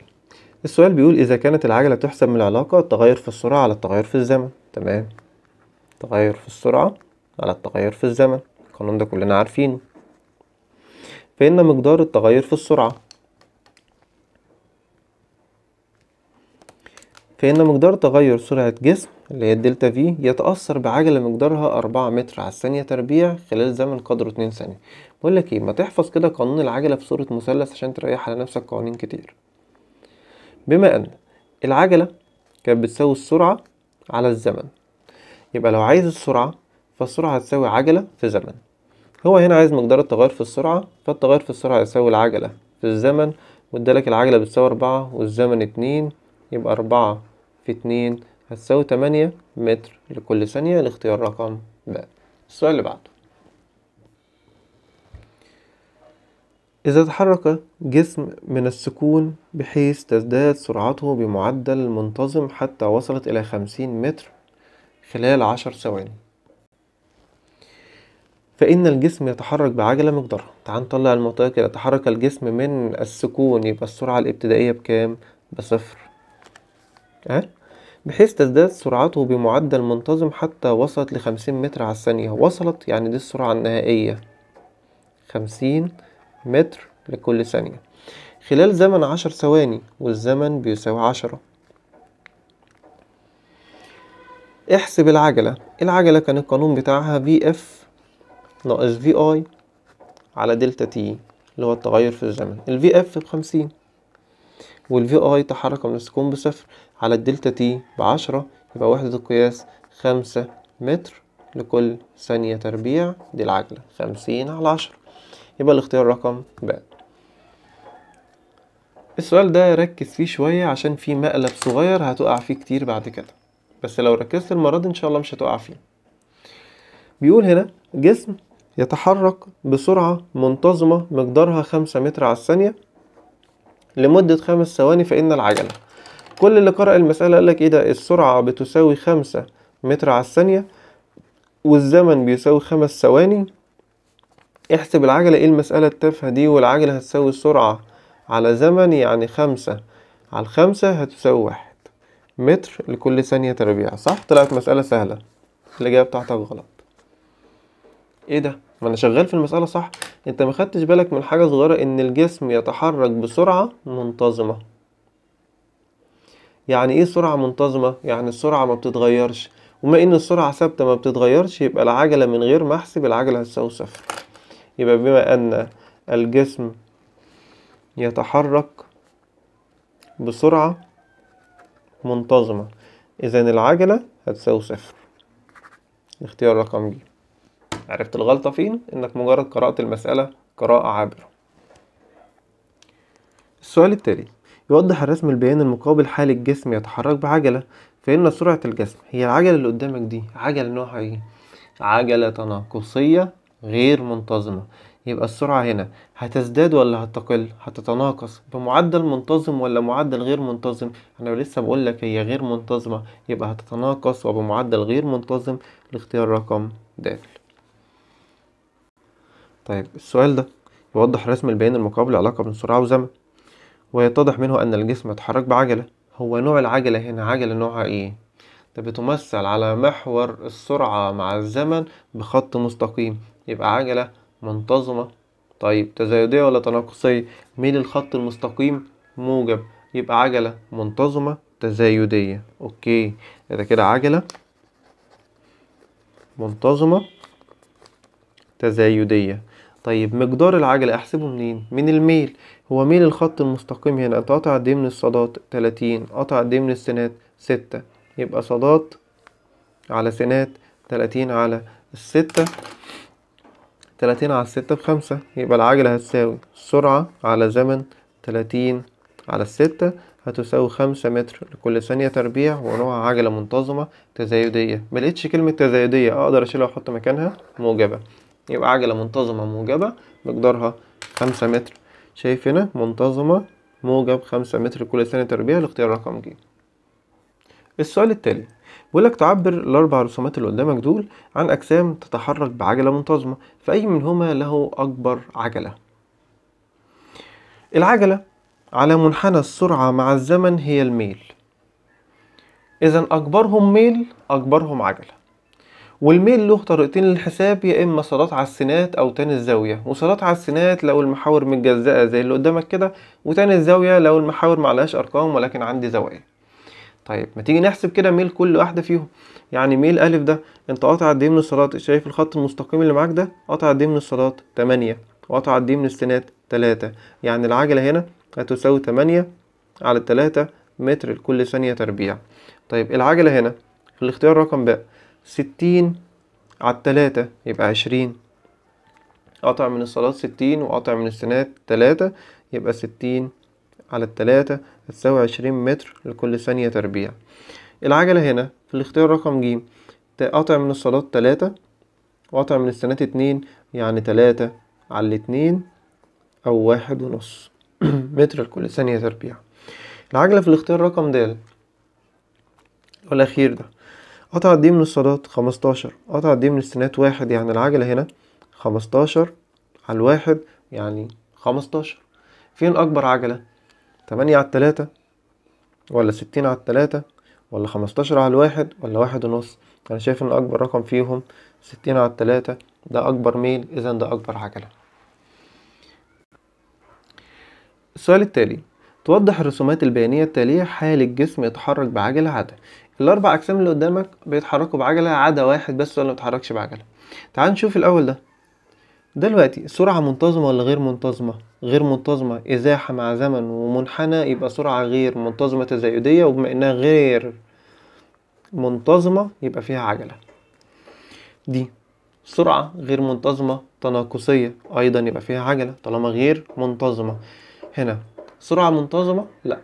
السؤال بيقول إذا كانت العجلة تحسب من العلاقة التغير في السرعة على التغير في الزمن تمام تغير في السرعة على التغير في الزمن القانون ده كلنا عارفينه فإن مقدار التغير في السرعة فإن مقدار تغير سرعة جسم اللي هي الدلتا في يتأثر بعجلة مقدارها أربعة متر على الثانية تربيع خلال زمن قدره اتنين ثانية بقول لك إيه ما تحفظ كده قانون العجلة في صورة مثلث عشان تريح على نفسك قوانين كتير بما أن العجلة كانت بتساوي السرعة على الزمن يبقى لو عايز السرعة فالسرعة هتساوي عجلة في زمن هو هنا عايز مقدار التغير في السرعة فالتغير في السرعة يساوي العجلة في الزمن وادالك العجلة بتساوي أربعة والزمن اتنين يبقى أربعة في اتنين هتساوي تمانية متر لكل ثانية لاختيار رقم ب السؤال اللي بعده إذا تحرك جسم من السكون بحيث تزداد سرعته بمعدل منتظم حتى وصلت إلى خمسين متر خلال عشر ثواني فإن الجسم يتحرك بعجلة مقدارة تعال نطلع المنطقة كده تحرك الجسم من السكون يبقى السرعة الابتدائية بكام؟ بصفر أه؟ بحيث تزداد سرعته بمعدل منتظم حتى وصلت لخمسين متر على الثانية وصلت يعني دي السرعة النهائية خمسين متر لكل ثانية خلال زمن عشر ثواني والزمن بيساوي عشرة احسب العجلة العجلة كان القانون بتاعها في اف ناقص في اي على دلتا تي اللي هو التغير في الزمن الفي اف بخمسين والفي اي تحرك من السكون بصفر على الدلتا تي بعشرة يبقى وحدة القياس خمسة متر لكل ثانية تربيع دي العجلة خمسين على عشرة يبقى الاختيار رقم ب السؤال ده ركز فيه شوية عشان فيه مقلب صغير هتقع فيه كتير بعد كده بس لو ركزت المرة دي ان شاء الله مش هتقع فيه بيقول هنا جسم يتحرك بسرعة منتظمة مقدارها خمسة متر على الثانية لمدة خمس ثواني فإن العجلة كل اللي قرأ المسألة قالك إيه ده السرعة بتساوي خمسة متر على الثانية والزمن بيساوي خمس ثواني احسب العجلة ايه المسألة التافهة دي والعجلة هتساوي سرعة على زمن يعني خمسة على الخمسة هتساوي واحد متر لكل ثانية تربيع صح؟ طلعت مسألة سهلة الإجابة بتاعتك غلط ايه ده؟ ما انا شغال في المساله صح انت ما خدتش بالك من حاجه صغيره ان الجسم يتحرك بسرعه منتظمه يعني ايه سرعه منتظمه يعني السرعه ما بتتغيرش وما ان السرعه ثابته ما بتتغيرش يبقى العجله من غير ما احسب العجله هتساوي صفر يبقى بما ان الجسم يتحرك بسرعه منتظمه اذا العجله هتساوي صفر اختيار رقم ج عرفت الغلطة فين انك مجرد قرأت المسألة قراءة عابرة السؤال التالي يوضح الرسم البيان المقابل حال الجسم يتحرك بعجلة فإن سرعة الجسم هي العجلة اللي قدامك دي عجلة نوعها ايه؟ عجلة تناقصية غير منتظمة يبقى السرعة هنا هتزداد ولا هتقل هتتناقص بمعدل منتظم ولا معدل غير منتظم انا لسه بقول لك هي غير منتظمة يبقى هتتناقص وبمعدل غير منتظم لاختيار رقم ده طيب السؤال ده يوضح رسم البيان المقابل علاقة بين سرعة وزمن ويتضح منه أن الجسم يتحرك بعجلة هو نوع العجلة هنا عجلة نوعها إيه؟ ده بتمثل على محور السرعة مع الزمن بخط مستقيم يبقى عجلة منتظمة طيب تزايدية ولا تناقصية؟ ميل الخط المستقيم موجب يبقى عجلة منتظمة تزايدية أوكي ده كده عجلة منتظمة تزايدية طيب مقدار العجلة احسبه منين من الميل هو ميل الخط المستقيم هنا انت قطع قد إيه من الصادات 30 قطع قد إيه من السنات 6 يبقى صادات على سنات 30 على الستة 30 على الستة بخمسة يبقى العجلة هتساوي السرعة على زمن 30 على الستة هتساوي خمسة متر لكل ثانية تربيع ونوع عجلة منتظمة تزايدية ملقتش كلمة تزايدية اقدر اشيلها واحط مكانها موجبة يبقى عجلة منتظمة موجبة مقدارها خمسة متر شايف هنا منتظمة موجب خمسة متر كل سنة تربيع الاختيار رقم ج السؤال التالي بيقولك تعبر الأربع رسومات اللي قدامك دول عن أجسام تتحرك بعجلة منتظمة فأي منهما له أكبر عجلة العجلة على منحنى السرعة مع الزمن هي الميل إذا أكبرهم ميل أكبرهم عجلة والميل له طريقتين للحساب يا اما على السينات او تاني الزاويه على السينات لو المحاور متجزأه زي اللي قدامك كده وتاني الزاويه لو المحاور معلهاش ارقام ولكن عندي زوايا طيب ما تيجي نحسب كده ميل كل واحده فيهم يعني ميل الف ده انت قاطع قد ايه من الصادات شايف الخط المستقيم اللي معاك ده قاطع قد ايه من الصادات 8 وقاطع قد ايه من السينات 3 يعني العجله هنا هتساوي 8 على 3 متر لكل ثانيه تربيع طيب العجله هنا في الاختيار رقم ب ستين على التلاتة يبقى عشرين قطع من الصلاة ستين وقطع من السنات تلاتة يبقى ستين على التلاتة هتساوي عشرين متر لكل ثانية تربيع العجلة هنا في الاختيار رقم ج قطع من الصلاة تلاتة وقطع من السنات اتنين يعني تلاتة على الاتنين أو واحد ونص متر لكل ثانية تربيع العجلة في الاختيار رقم د والأخير ده قطع قد من الصادات خمستاشر قطع قد من السينات واحد يعني العجلة هنا خمستاشر على الواحد يعني خمستاشر فين أكبر عجلة تمانية على التلاتة ولا ستين على التلاتة ولا خمستاشر على الواحد ولا واحد ونص أنا شايف إن أكبر رقم فيهم ستين على التلاتة ده أكبر ميل إذا ده أكبر عجلة السؤال التالي توضح الرسومات البيانية التالية حال الجسم يتحرك بعجلة عادة الاربع اجسام اللي قدامك بيتحركوا بعجله عدا واحد بس هو اللي مبيتحركش بعجله تعال نشوف الاول ده دلوقتي سرعة منتظمة ولا غير منتظمة؟ غير منتظمة إزاحة مع زمن ومنحنى يبقى سرعة غير منتظمة تزايدية وبما إنها غير منتظمة يبقى فيها عجلة دي سرعة غير منتظمة تناقصية أيضا يبقى فيها عجلة طالما غير منتظمة هنا سرعة منتظمة لأ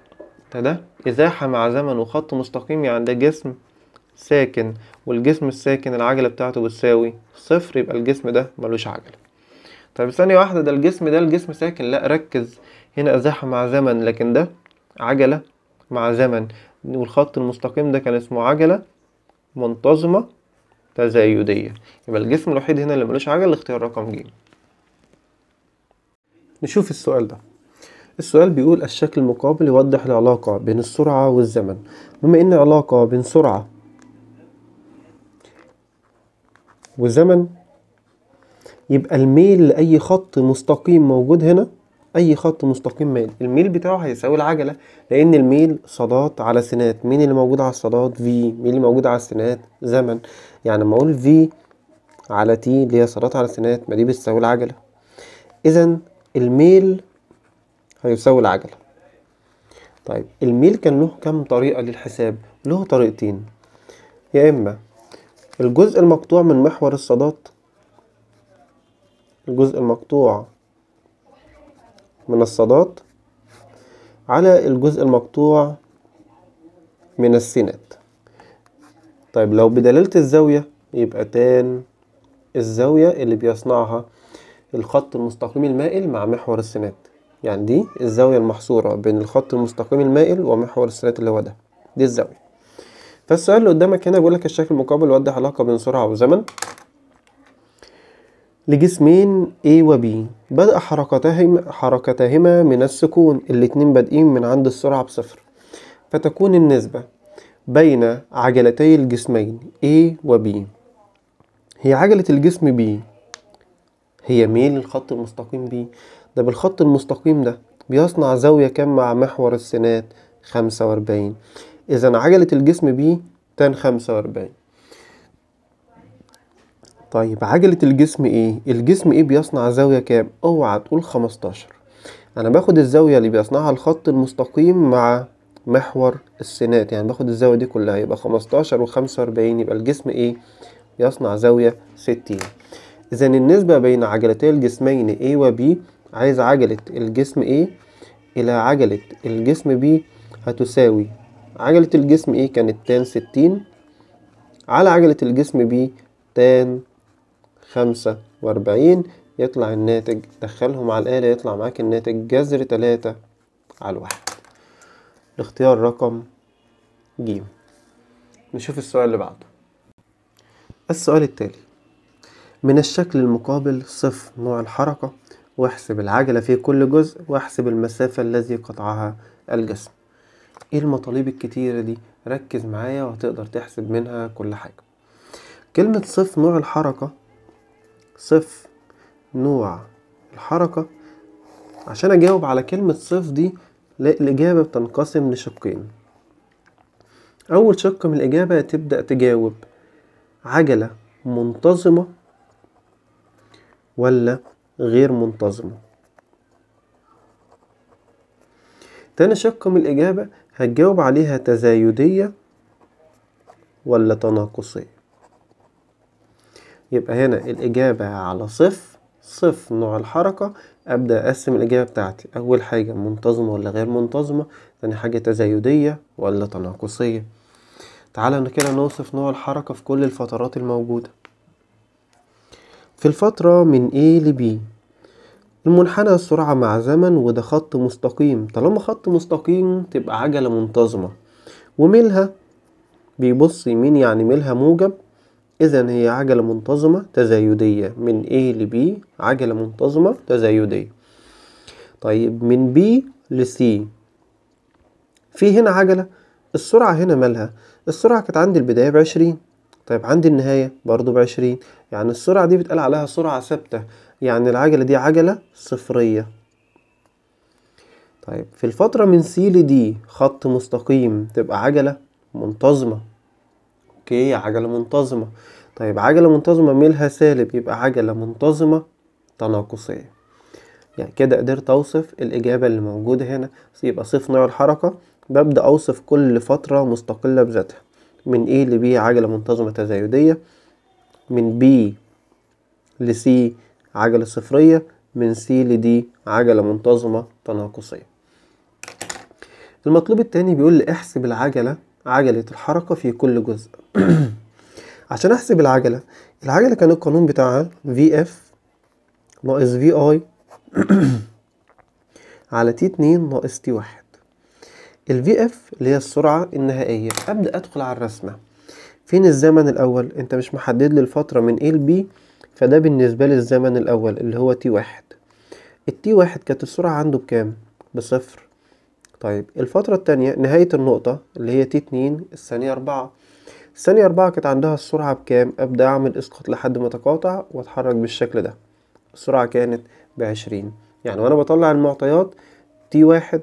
ده إزاحة مع زمن وخط مستقيم يعني ده جسم ساكن والجسم الساكن العجلة بتاعته بتساوي صفر يبقى الجسم ده ملوش عجلة طيب ثانية واحدة ده الجسم ده الجسم ساكن لا ركز هنا إزاحة مع زمن لكن ده عجلة مع زمن والخط المستقيم ده كان اسمه عجلة منتظمة تزايدية يبقى الجسم الوحيد هنا اللي ملوش عجل اختيار رقم ج نشوف السؤال ده السؤال بيقول الشكل المقابل يوضح العلاقة بين السرعة والزمن بما ان العلاقة بين سرعة وزمن يبقى الميل لأي خط مستقيم موجود هنا أي خط مستقيم ميل الميل بتاعه هيساوي العجلة لأن الميل صادات على سنات مين اللي موجود على الصادات في مين اللي موجود على السنات زمن يعني لما أقول في على تي اللي هي صادات على سنات ما دي بتساوي العجلة إذا الميل هيساوي العجلة طيب الميل كان له كم طريقة للحساب له طريقتين يا إما الجزء المقطوع من محور الصادات الجزء المقطوع من الصادات على الجزء المقطوع من السينات طيب لو بدلالة الزاوية يبقى تان الزاوية اللي بيصنعها الخط المستقيم المائل مع محور السينات يعني دي الزاوية المحصورة بين الخط المستقيم المائل ومحور السرات اللي هو ده دي الزاوية فالسؤال اللي قدامك هنا بيقول لك الشكل المقابل وضح علاقة بين سرعة وزمن لجسمين A و B بدأ حركتهم حركتهما من السكون الاتنين بادئين من عند السرعة بصفر فتكون النسبة بين عجلتي الجسمين A و B هي عجلة الجسم B هي ميل الخط المستقيم بيه ده بالخط المستقيم ده بيصنع زاوية كام مع محور السنات واربعين إذا عجلة الجسم بي تان واربعين طيب عجلة الجسم ايه؟ الجسم ايه بيصنع زاوية كام؟ اوعى تقول خمستاشر انا باخد الزاوية اللي بيصنعها الخط المستقيم مع محور السينات يعني باخد الزاوية دي كلها يبقى خمستاشر وخمسة واربعين يبقى الجسم ايه؟ يصنع زاوية ستين اذا النسبة بين عجلتي الجسمين A و B عايز عجلة الجسم A إيه؟ إلى عجلة الجسم B هتساوي عجلة الجسم A إيه كانت تان ستين على عجلة الجسم B تان خمسة وأربعين يطلع الناتج دخلهم على الآلة يطلع معاك الناتج جذر تلاتة على الواحد الاختيار رقم ج نشوف السؤال اللي بعده السؤال التالي من الشكل المقابل صف نوع الحركة واحسب العجلة في كل جزء واحسب المسافة الذي قطعها الجسم ايه المطالب الكتيرة دي ركز معايا وهتقدر تحسب منها كل حاجة كلمة صف نوع الحركة صف نوع الحركة عشان اجاوب على كلمة صف دي الإجابة بتنقسم لشقين أول شق من الإجابة تبدأ تجاوب عجلة منتظمة ولا غير منتظمة تاني شق من الإجابة هتجاوب عليها تزايدية ولا تناقصية يبقى هنا الإجابة على صف صف نوع الحركة أبدأ أقسم الإجابة بتاعتي أول حاجة منتظمة ولا غير منتظمة تاني حاجة تزايدية ولا تناقصية تعالى كده نوصف نوع الحركة في كل الفترات الموجودة في الفترة من A ل B المنحنى السرعة مع زمن وده خط مستقيم طالما خط مستقيم تبقى عجلة منتظمة وميلها بيبص يمين يعني ميلها موجب إذا هي عجلة منتظمة تزايدية من A ل B عجلة منتظمة تزايدية طيب من B ل C في هنا عجلة السرعة هنا مالها السرعة كانت عند البداية بعشرين طيب عند النهاية برضو بعشرين يعني السرعة دي بتقال عليها سرعة ثابتة يعني العجلة دي عجلة صفرية طيب في الفترة من سي لدي خط مستقيم تبقى عجلة منتظمة اوكي عجلة منتظمة طيب عجلة منتظمة ميلها سالب يبقى عجلة منتظمة تناقصية يعني كده قدرت اوصف الاجابة اللي موجودة هنا يبقى صف نوع الحركة ببدأ اوصف كل فترة مستقلة بذاتها من A لبي عجلة منتظمة تزايدية من B لسي عجلة صفرية من سي لدي عجلة منتظمة تناقصية المطلوب التاني بيقول لي احسب العجلة عجلة الحركة في كل جزء عشان احسب العجلة العجلة كان القانون بتاعها VF ناقص VI على تي اتنين ناقص تي واحد ال VF اللي هي السرعة النهائية أبدأ أدخل على الرسمة فين الزمن الأول أنت مش محدد لي الفترة من A ل B فده بالنسبة للزمن الأول اللي هو تي واحد التي واحد كانت السرعة عنده بكام؟ بصفر طيب الفترة التانية نهاية النقطة اللي هي تي اتنين الثانية أربعة الثانية أربعة كانت عندها السرعة بكام؟ أبدأ أعمل إسقاط لحد ما تقاطع وأتحرك بالشكل ده السرعة كانت بعشرين يعني وأنا بطلع المعطيات تي واحد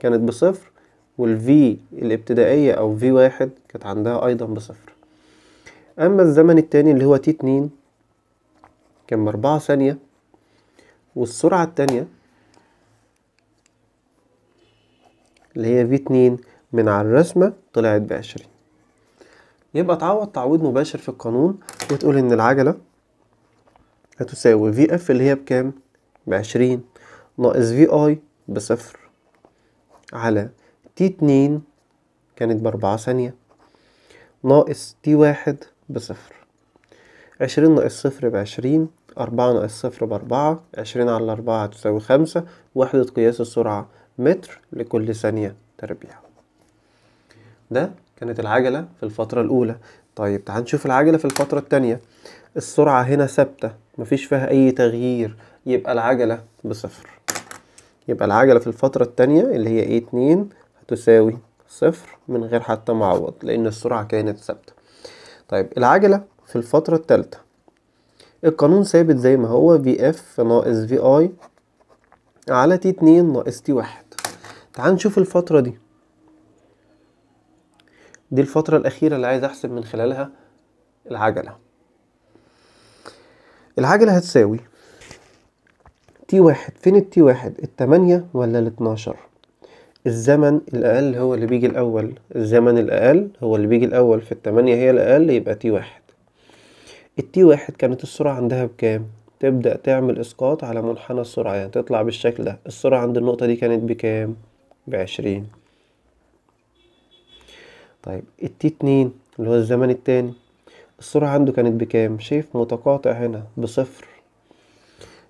كانت بصفر والفي الابتدائية أو في واحد كانت عندها أيضا بصفر أما الزمن التاني اللي هو تي اتنين كم أربعة ثانية والسرعة التانية اللي هي في اتنين من على الرسمة طلعت بعشرين يبقى تعوض تعويض مباشر في القانون وتقول إن العجلة هتساوي في اف اللي هي بكام؟ بعشرين ناقص في اي بصفر على تي اتنين كانت بأربعة ثانية ناقص تي واحد بصفر عشرين ناقص صفر بعشرين أربعة ناقص صفر بأربعة عشرين على أربعة هتساوي خمسة وحدة قياس السرعة متر لكل ثانية تربيع ده كانت العجلة في الفترة الأولى طيب تعال نشوف العجلة في الفترة التانية السرعة هنا ثابتة مفيش فيها أي تغيير يبقى العجلة بصفر يبقى العجلة في الفترة التانية اللي هي ايه اتنين هتساوي صفر من غير حتى معوض لأن السرعة كانت ثابتة طيب العجلة في الفترة التالتة القانون ثابت زي ما هو في اف ناقص في اي على تي اتنين ناقص تي واحد تعال نشوف الفترة دي دي الفترة الأخيرة اللي عايز أحسب من خلالها العجلة العجلة هتساوي تي واحد فين التي واحد التمانية ولا الاتناشر الزمن الأقل هو اللي بيجي الأول الزمن الأقل هو اللي بيجي الأول في التمانية هي الأقل يبقى تي واحد التي واحد كانت السرعة عندها بكام تبدأ تعمل إسقاط على منحنى السرعة يعني تطلع بالشكل ده السرعة عند النقطة دي كانت بكام بعشرين طيب التي اتنين اللي هو الزمن التاني السرعة عنده كانت بكام شايف متقاطع هنا بصفر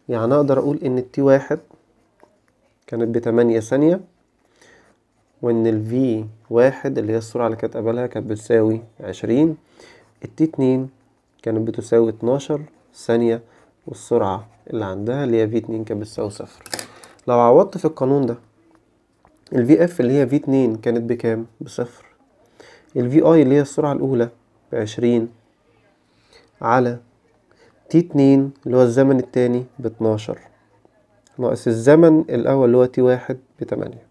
يعني أقدر أقول إن التي واحد كانت بتمانية ثانية وإن الفي واحد اللي هي السرعة اللي كانت قبلها كانت بتساوي عشرين التي اتنين كانت بتساوي 12 ثانية والسرعة اللي عندها اللي هي في اتنين كانت بتساوي صفر لو عوضت في القانون ده ال في اف اللي هي في اتنين كانت بكام بصفر ال في اي اللي هي السرعة الأولى بعشرين على تي اتنين اللي هو الزمن التاني باتناشر ناقص الزمن الأول اللي هو تي واحد بتمانية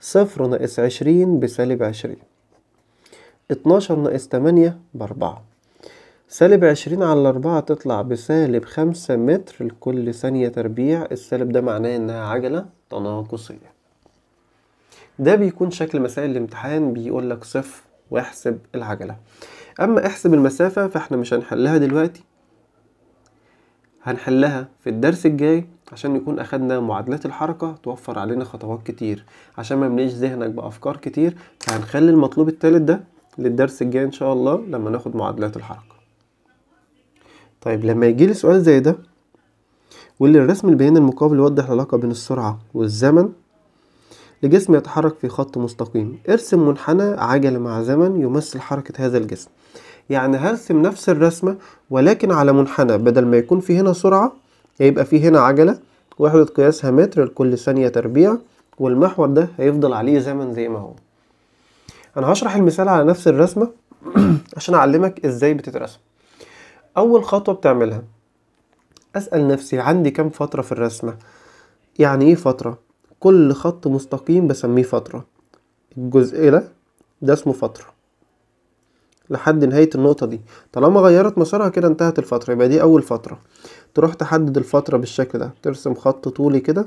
صفر ناقص عشرين بسالب عشرين اتناشر ناقص تمانية بأربعة سالب عشرين على أربعة تطلع بسالب خمسة متر لكل ثانية تربيع السالب ده معناه إنها عجلة تناقصية ده بيكون شكل مسائل الامتحان بيقول لك صف واحسب العجلة أما احسب المسافة فاحنا مش هنحلها دلوقتي هنحلها في الدرس الجاي عشان نكون أخدنا معادلات الحركة توفر علينا خطوات كتير عشان ما مليش ذهنك بأفكار كتير فهنخلي المطلوب التالت ده للدرس الجاي إن شاء الله لما ناخد معادلات الحركة طيب لما يجيلي سؤال زي ده واللي الرسم البياني المقابل يوضح العلاقة بين السرعة والزمن لجسم يتحرك في خط مستقيم ارسم منحنى عجلة مع زمن يمثل حركة هذا الجسم يعني هرسم نفس الرسمة ولكن على منحنى بدل ما يكون في هنا سرعة هيبقى في هنا عجلة وحدة قياسها متر لكل ثانية تربيع والمحور ده هيفضل عليه زمن زي ما هو انا هشرح المثال على نفس الرسمة عشان اعلمك ازاي بتترسم أول خطوة بتعملها أسأل نفسي عندي كام فترة في الرسمة يعني إيه فترة؟ كل خط مستقيم بسميه فترة الجزء إيه ده ده اسمه فترة لحد نهاية النقطة دي طالما غيرت مسارها كده انتهت الفترة يبقى دي أول فترة تروح تحدد الفترة بالشكل ده ترسم خط طولي كده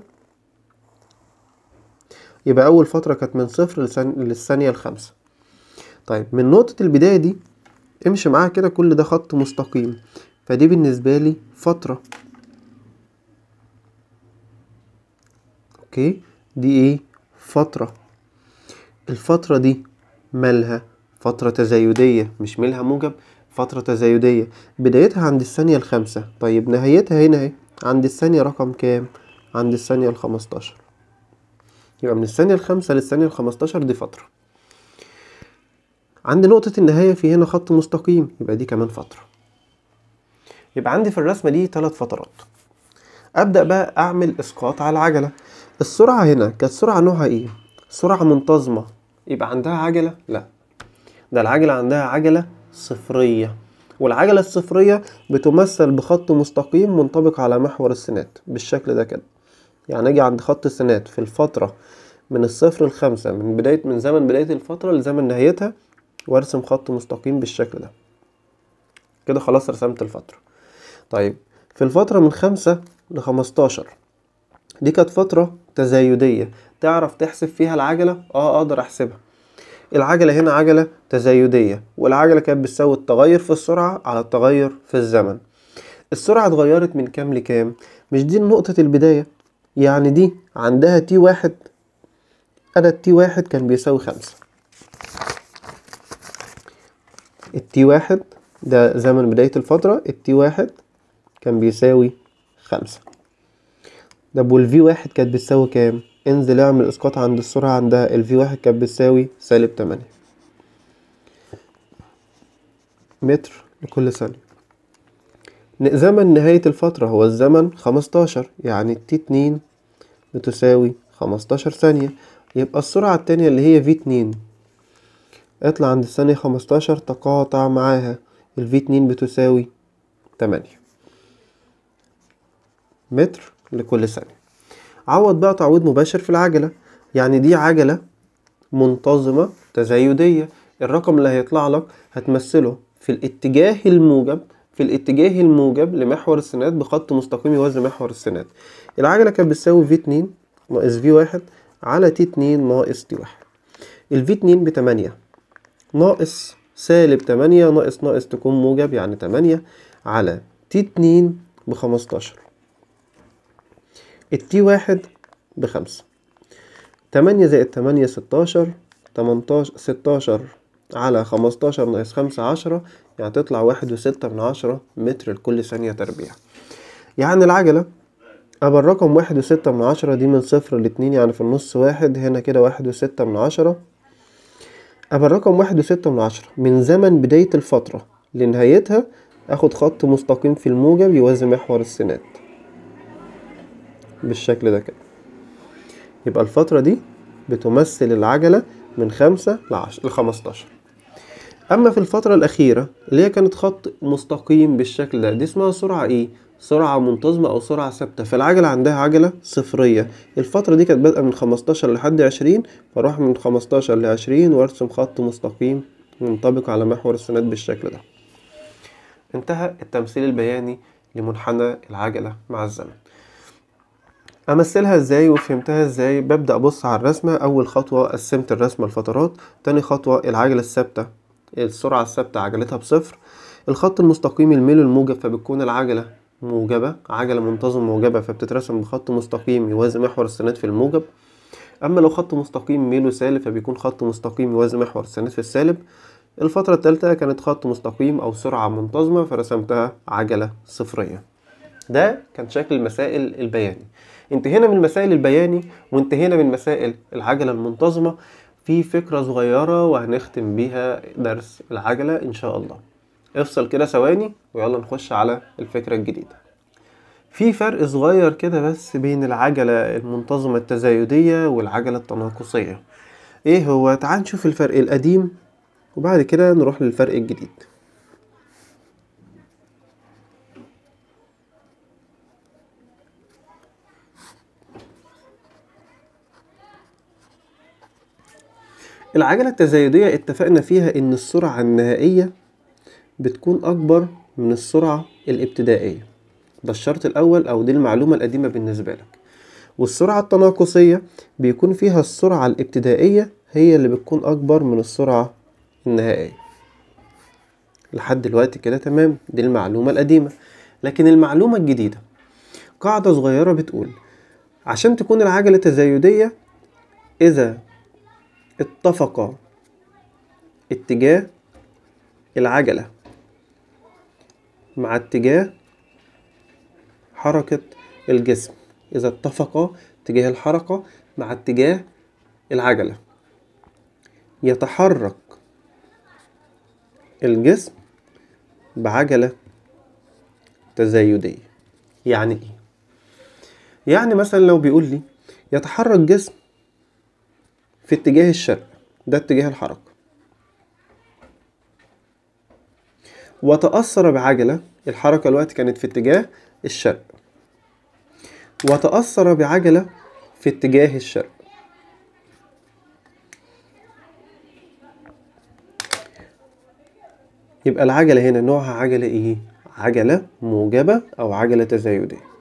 يبقى أول فترة كانت من صفر للثانية الخامسة طيب من نقطة البداية دي امشي معاها كده كل ده خط مستقيم فدي بالنسبة لي فترة اوكي دي ايه فترة الفترة دي مالها فترة تزايدية مش مالها موجب فترة تزايدية بدايتها عند الثانية الخامسة طيب نهايتها هنا اهي عند الثانية رقم كام عند الثانية الخمستاشر يبقى من الثانية الخامسة للثانية الخمستاشر دي فترة عند نقطة النهاية في هنا خط مستقيم يبقى دي كمان فترة يبقى عندي في الرسمة دي ثلاث فترات أبدأ بقى أعمل إسقاط على العجلة السرعة هنا كانت سرعة نوعها إيه؟ سرعة منتظمة يبقى عندها عجلة؟ لا ده العجلة عندها عجلة صفرية والعجلة الصفرية بتمثل بخط مستقيم منطبق على محور السنات بالشكل ده كده يعني أجي عند خط السنات في الفترة من الصفر لخمسة من بداية من زمن بداية الفترة لزمن نهايتها وارسم خط مستقيم بالشكل ده كده خلاص رسمت الفترة طيب في الفترة من خمسة لخمستاشر دي كانت فترة تزايدية تعرف تحسب فيها العجلة اه اقدر احسبها العجلة هنا عجلة تزايدية والعجلة كانت بتساوي التغير في السرعة على التغير في الزمن السرعة اتغيرت من كام لكام مش دي نقطة البداية يعني دي عندها تي واحد أنا التي واحد كان بيساوي خمسة التي واحد ده زمن بداية الفترة التي واحد كان بيساوي خمسة طب والفي واحد كانت بتساوي كام؟ انزل اعمل اسقاط عند السرعة عندها الفي واحد كانت بتساوي سالب تمانية متر لكل ثانية زمن نهاية الفترة هو الزمن خمستاشر يعني التي اتنين بتساوي خمستاشر ثانية يبقى السرعة التانية اللي هي في اتنين اطلع عند الثانية خمستاشر تقاطع معاها الفي اتنين بتساوي تمانية متر لكل ثانية عوض بقى تعويض مباشر في العجلة يعني دي عجلة منتظمة تزايدية الرقم اللي هيطلع لك هتمثله في الاتجاه الموجب في الاتجاه الموجب لمحور السناد بخط مستقيم يوازي محور السناد العجلة كانت بتساوي في 2 ناقص في 1 على تي 2 ناقص تي 1 الفي 2 بتمانية 8 ناقص سالب 8 ناقص ناقص تكون موجب يعني 8 على تي 2 ب 15 التي 1 ب 5 8 زائد 8 16 18 16 على 15 ناقص 5 10 يعني تطلع واحد وستة من عشرة متر لكل ثانية تربيع يعني العجلة أبقى الرقم واحد وستة من عشرة دي من صفر لاتنين يعني في النص واحد هنا كده واحد وستة من عشرة أبقى الرقم واحد وستة من عشرة من زمن بداية الفترة لنهايتها أخد خط مستقيم في الموجب يوازي محور السينات بالشكل ده كده يبقى الفترة دي بتمثل العجلة من خمسة لعشرة لخمستاشر أما في الفترة الأخيرة اللي هي كانت خط مستقيم بالشكل ده دي اسمها سرعة إيه سرعة منتظمة أو سرعة ثابتة فالعجلة عندها عجلة صفرية الفترة دي كانت بادئة من 15 لحد 20 فأروح من 15 ل 20 وأرسم خط مستقيم ينطبق على محور السند بالشكل ده انتهى التمثيل البياني لمنحنى العجلة مع الزمن امثلها ازاي وفهمتها ازاي ببدا ابص على الرسمه اول خطوه قسمت الرسمه لفترات تاني خطوه العجله الثابته السرعه الثابته عجلتها بصفر الخط المستقيم الميل الموجب فبتكون العجله موجبة عجلة منتظم موجبة فبتترسم بخط مستقيم يوازي محور السند في الموجب أما لو خط مستقيم ميله سالب فبيكون خط مستقيم يوازي محور السند في السالب الفترة التالتة كانت خط مستقيم أو سرعة منتظمة فرسمتها عجلة صفرية ده كان شكل المسائل البياني انتهينا من المسائل البياني وانتهينا من مسائل العجلة المنتظمة في فكرة صغيرة وهنختم بيها درس العجلة إن شاء الله افصل كده ثواني ويلا نخش على الفكرة الجديدة في فرق صغير كده بس بين العجلة المنتظمة التزايدية والعجلة التناقصية ايه هو تعال نشوف الفرق القديم وبعد كده نروح للفرق الجديد العجلة التزايدية اتفقنا فيها ان السرعة النهائية بتكون أكبر من السرعة الابتدائية ده الشرط الأول أو دي المعلومة القديمة بالنسبة لك والسرعة التناقصية بيكون فيها السرعة الابتدائية هي اللي بتكون أكبر من السرعة النهائية لحد دلوقتي كده تمام دي المعلومة القديمة لكن المعلومة الجديدة قاعدة صغيرة بتقول عشان تكون العجلة تزايدية إذا اتفق اتجاه العجلة مع اتجاه حركة الجسم إذا اتفق اتجاه الحركة مع اتجاه العجلة يتحرك الجسم بعجلة تزايدية يعني إيه؟ يعني مثلا لو بيقول لي يتحرك جسم في اتجاه الشرق ده اتجاه الحركة وتأثر بعجلة الحركة الوقت كانت في اتجاه الشرق وتأثر بعجلة في اتجاه الشرق يبقى العجلة هنا نوعها عجلة ايه؟ عجلة موجبة أو عجلة تزايدية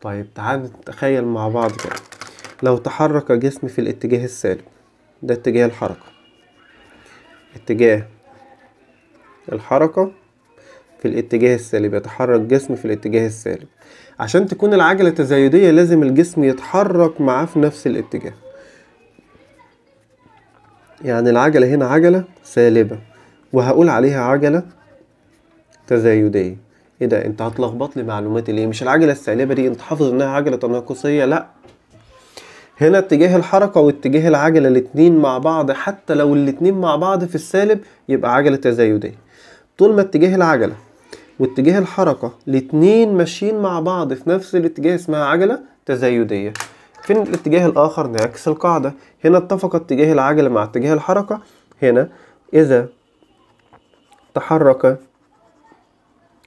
طيب تعال نتخيل مع بعض كده لو تحرك جسم في الاتجاه السالب ده اتجاه الحركة اتجاه الحركة في الاتجاه السالب يتحرك جسم في الاتجاه السالب عشان تكون العجلة تزايدية لازم الجسم يتحرك معاه في نفس الاتجاه يعني العجلة هنا عجلة سالبة وهقول عليها عجلة تزايدية ايه ده انت هتلخبط لي معلوماتي ليه مش العجلة السالبة دي انت حافظ انها عجلة تناقصية لا هنا اتجاه الحركة واتجاه العجلة الاتنين مع بعض حتى لو الاتنين مع بعض في السالب يبقى عجلة تزايدية طول ما اتجاه العجلة واتجاه الحركة الاتنين ماشيين مع بعض في نفس الاتجاه اسمها عجلة تزايدية فين الاتجاه الآخر نعكس القاعدة هنا اتفق اتجاه العجلة مع اتجاه الحركة هنا إذا تحرك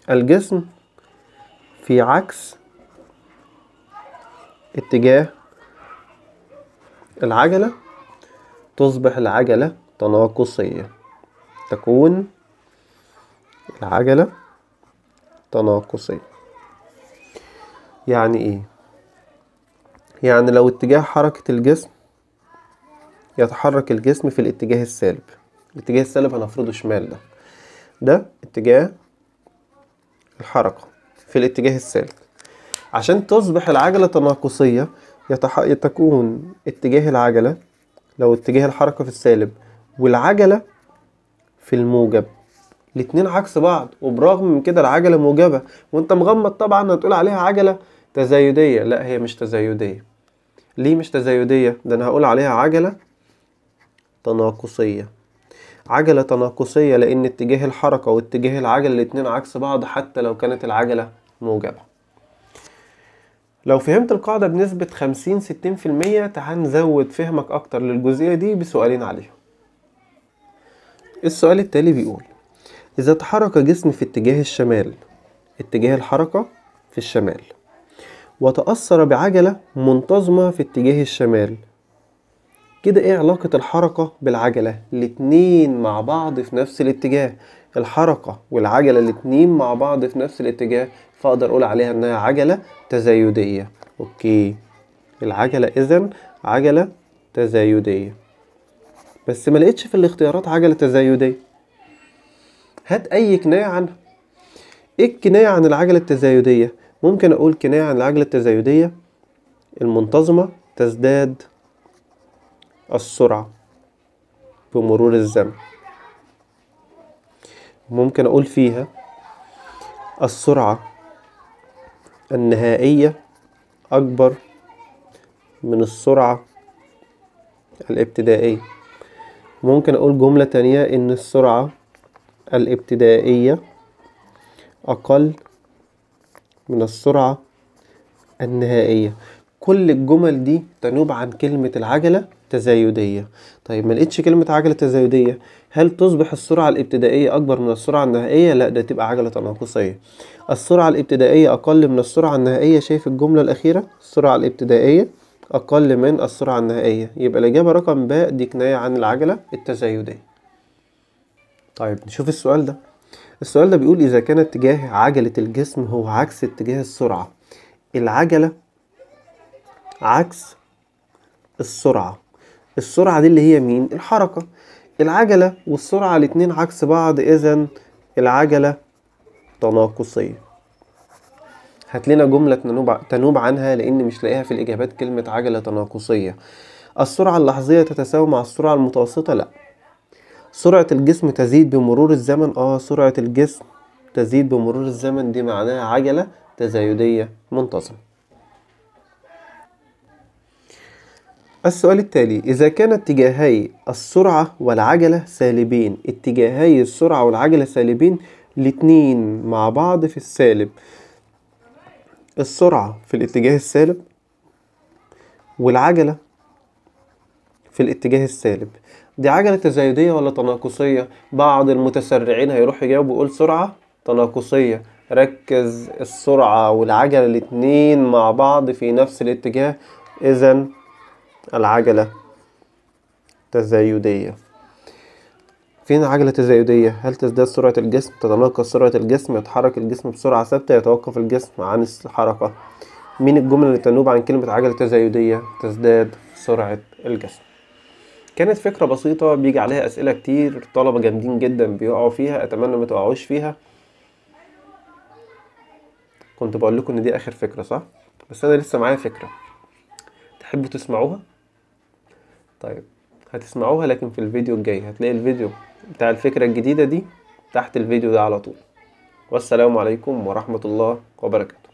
الجسم في عكس اتجاه العجلة تصبح العجلة تناقصية تكون العجلة تناقصية يعني ايه يعني لو اتجاه حركة الجسم يتحرك الجسم في الاتجاه السالب الاتجاه السالب هنفرضه شمال ده ده اتجاه الحركة في الاتجاه السالب عشان تصبح العجلة تناقصية يتح... تكون اتجاه العجلة لو اتجاه الحركة في السالب والعجلة في الموجب الاتنين عكس بعض وبرغم من كده العجلة موجبة وانت مغمض طبعا هتقول عليها عجلة تزايدية لا هي مش تزايدية ليه مش تزايدية ده انا هقول عليها عجلة تناقصية عجلة تناقصية لأن اتجاه الحركة واتجاه العجلة الاتنين عكس بعض حتى لو كانت العجلة موجبة لو فهمت القاعدة بنسبة 50-60% تعال نزود فهمك أكتر للجزئية دي بسؤالين عليهم السؤال التالي بيقول إذا تحرك جسم في اتجاه الشمال اتجاه الحركة في الشمال وتأثر بعجلة منتظمة في اتجاه الشمال كده ايه علاقة الحركة بالعجلة الاتنين مع بعض في نفس الاتجاه الحركة والعجلة الاتنين مع بعض في نفس الاتجاه فاقدر اقول عليها انها عجلة تزايدية اوكي العجلة اذا عجلة تزايدية بس ما لقيتش في الاختيارات عجلة تزايدية هات اي كناية عنها ايه الكناية عن العجلة التزايدية ممكن اقول كناية عن العجلة التزايدية المنتظمة تزداد السرعة بمرور الزمن ممكن اقول فيها السرعة النهائية أكبر من السرعة الابتدائية ممكن أقول جملة تانية إن السرعة الابتدائية أقل من السرعة النهائية كل الجمل دي تنوب عن كلمة العجلة تزايدية طيب ما لقيتش كلمة عجلة تزايدية هل تصبح السرعة الابتدائية أكبر من السرعة النهائية؟ لا ده تبقى عجلة تناقصية السرعة الابتدائية أقل من السرعة النهائية شايف الجملة الأخيرة السرعة الابتدائية أقل من السرعة النهائية يبقى الإجابة رقم ب دي كناية عن العجلة التزايدية طيب نشوف السؤال ده السؤال ده بيقول إذا كان اتجاه عجلة الجسم هو عكس اتجاه السرعة العجلة عكس السرعة السرعة دي اللي هي مين الحركة العجلة والسرعة الاتنين عكس بعض إذا العجلة تناقصية هات لنا جملة تنوب عنها لأن مش لاقيها في الإجابات كلمة عجلة تناقصية السرعة اللحظية تتساوى مع السرعة المتوسطة لأ سرعة الجسم تزيد بمرور الزمن اه سرعة الجسم تزيد بمرور الزمن دي معناها عجلة تزايدية منتظمة السؤال التالي إذا كان اتجاهي السرعة والعجلة سالبين اتجاهي السرعة والعجلة سالبين الاتنين مع بعض في السالب السرعة في الاتجاه السالب والعجلة في الاتجاه السالب دي عجلة تزايدية ولا تناقصية؟ بعض المتسرعين هيروح يجاوب ويقول سرعة تناقصية ركز السرعة والعجلة الاتنين مع بعض في نفس الاتجاه إذا العجلة التزايدية فين العجلة التزايدية؟ هل تزداد سرعة الجسم؟ تتناقص سرعة الجسم؟ يتحرك الجسم بسرعة ثابتة؟ يتوقف الجسم عن الحركة؟ مين الجملة اللي تنوب عن كلمة عجلة تزايدية؟ تزداد سرعة الجسم كانت فكرة بسيطة بيجي عليها أسئلة كتير طلبة جامدين جدا بيقعوا فيها أتمنى ما تقعوش فيها كنت بقول لكم إن دي آخر فكرة صح؟ بس أنا لسه معايا فكرة تحبوا تسمعوها طيب هتسمعوها لكن في الفيديو الجاي هتلاقي الفيديو بتاع الفكرة الجديدة دي تحت الفيديو ده على طول والسلام عليكم ورحمة الله وبركاته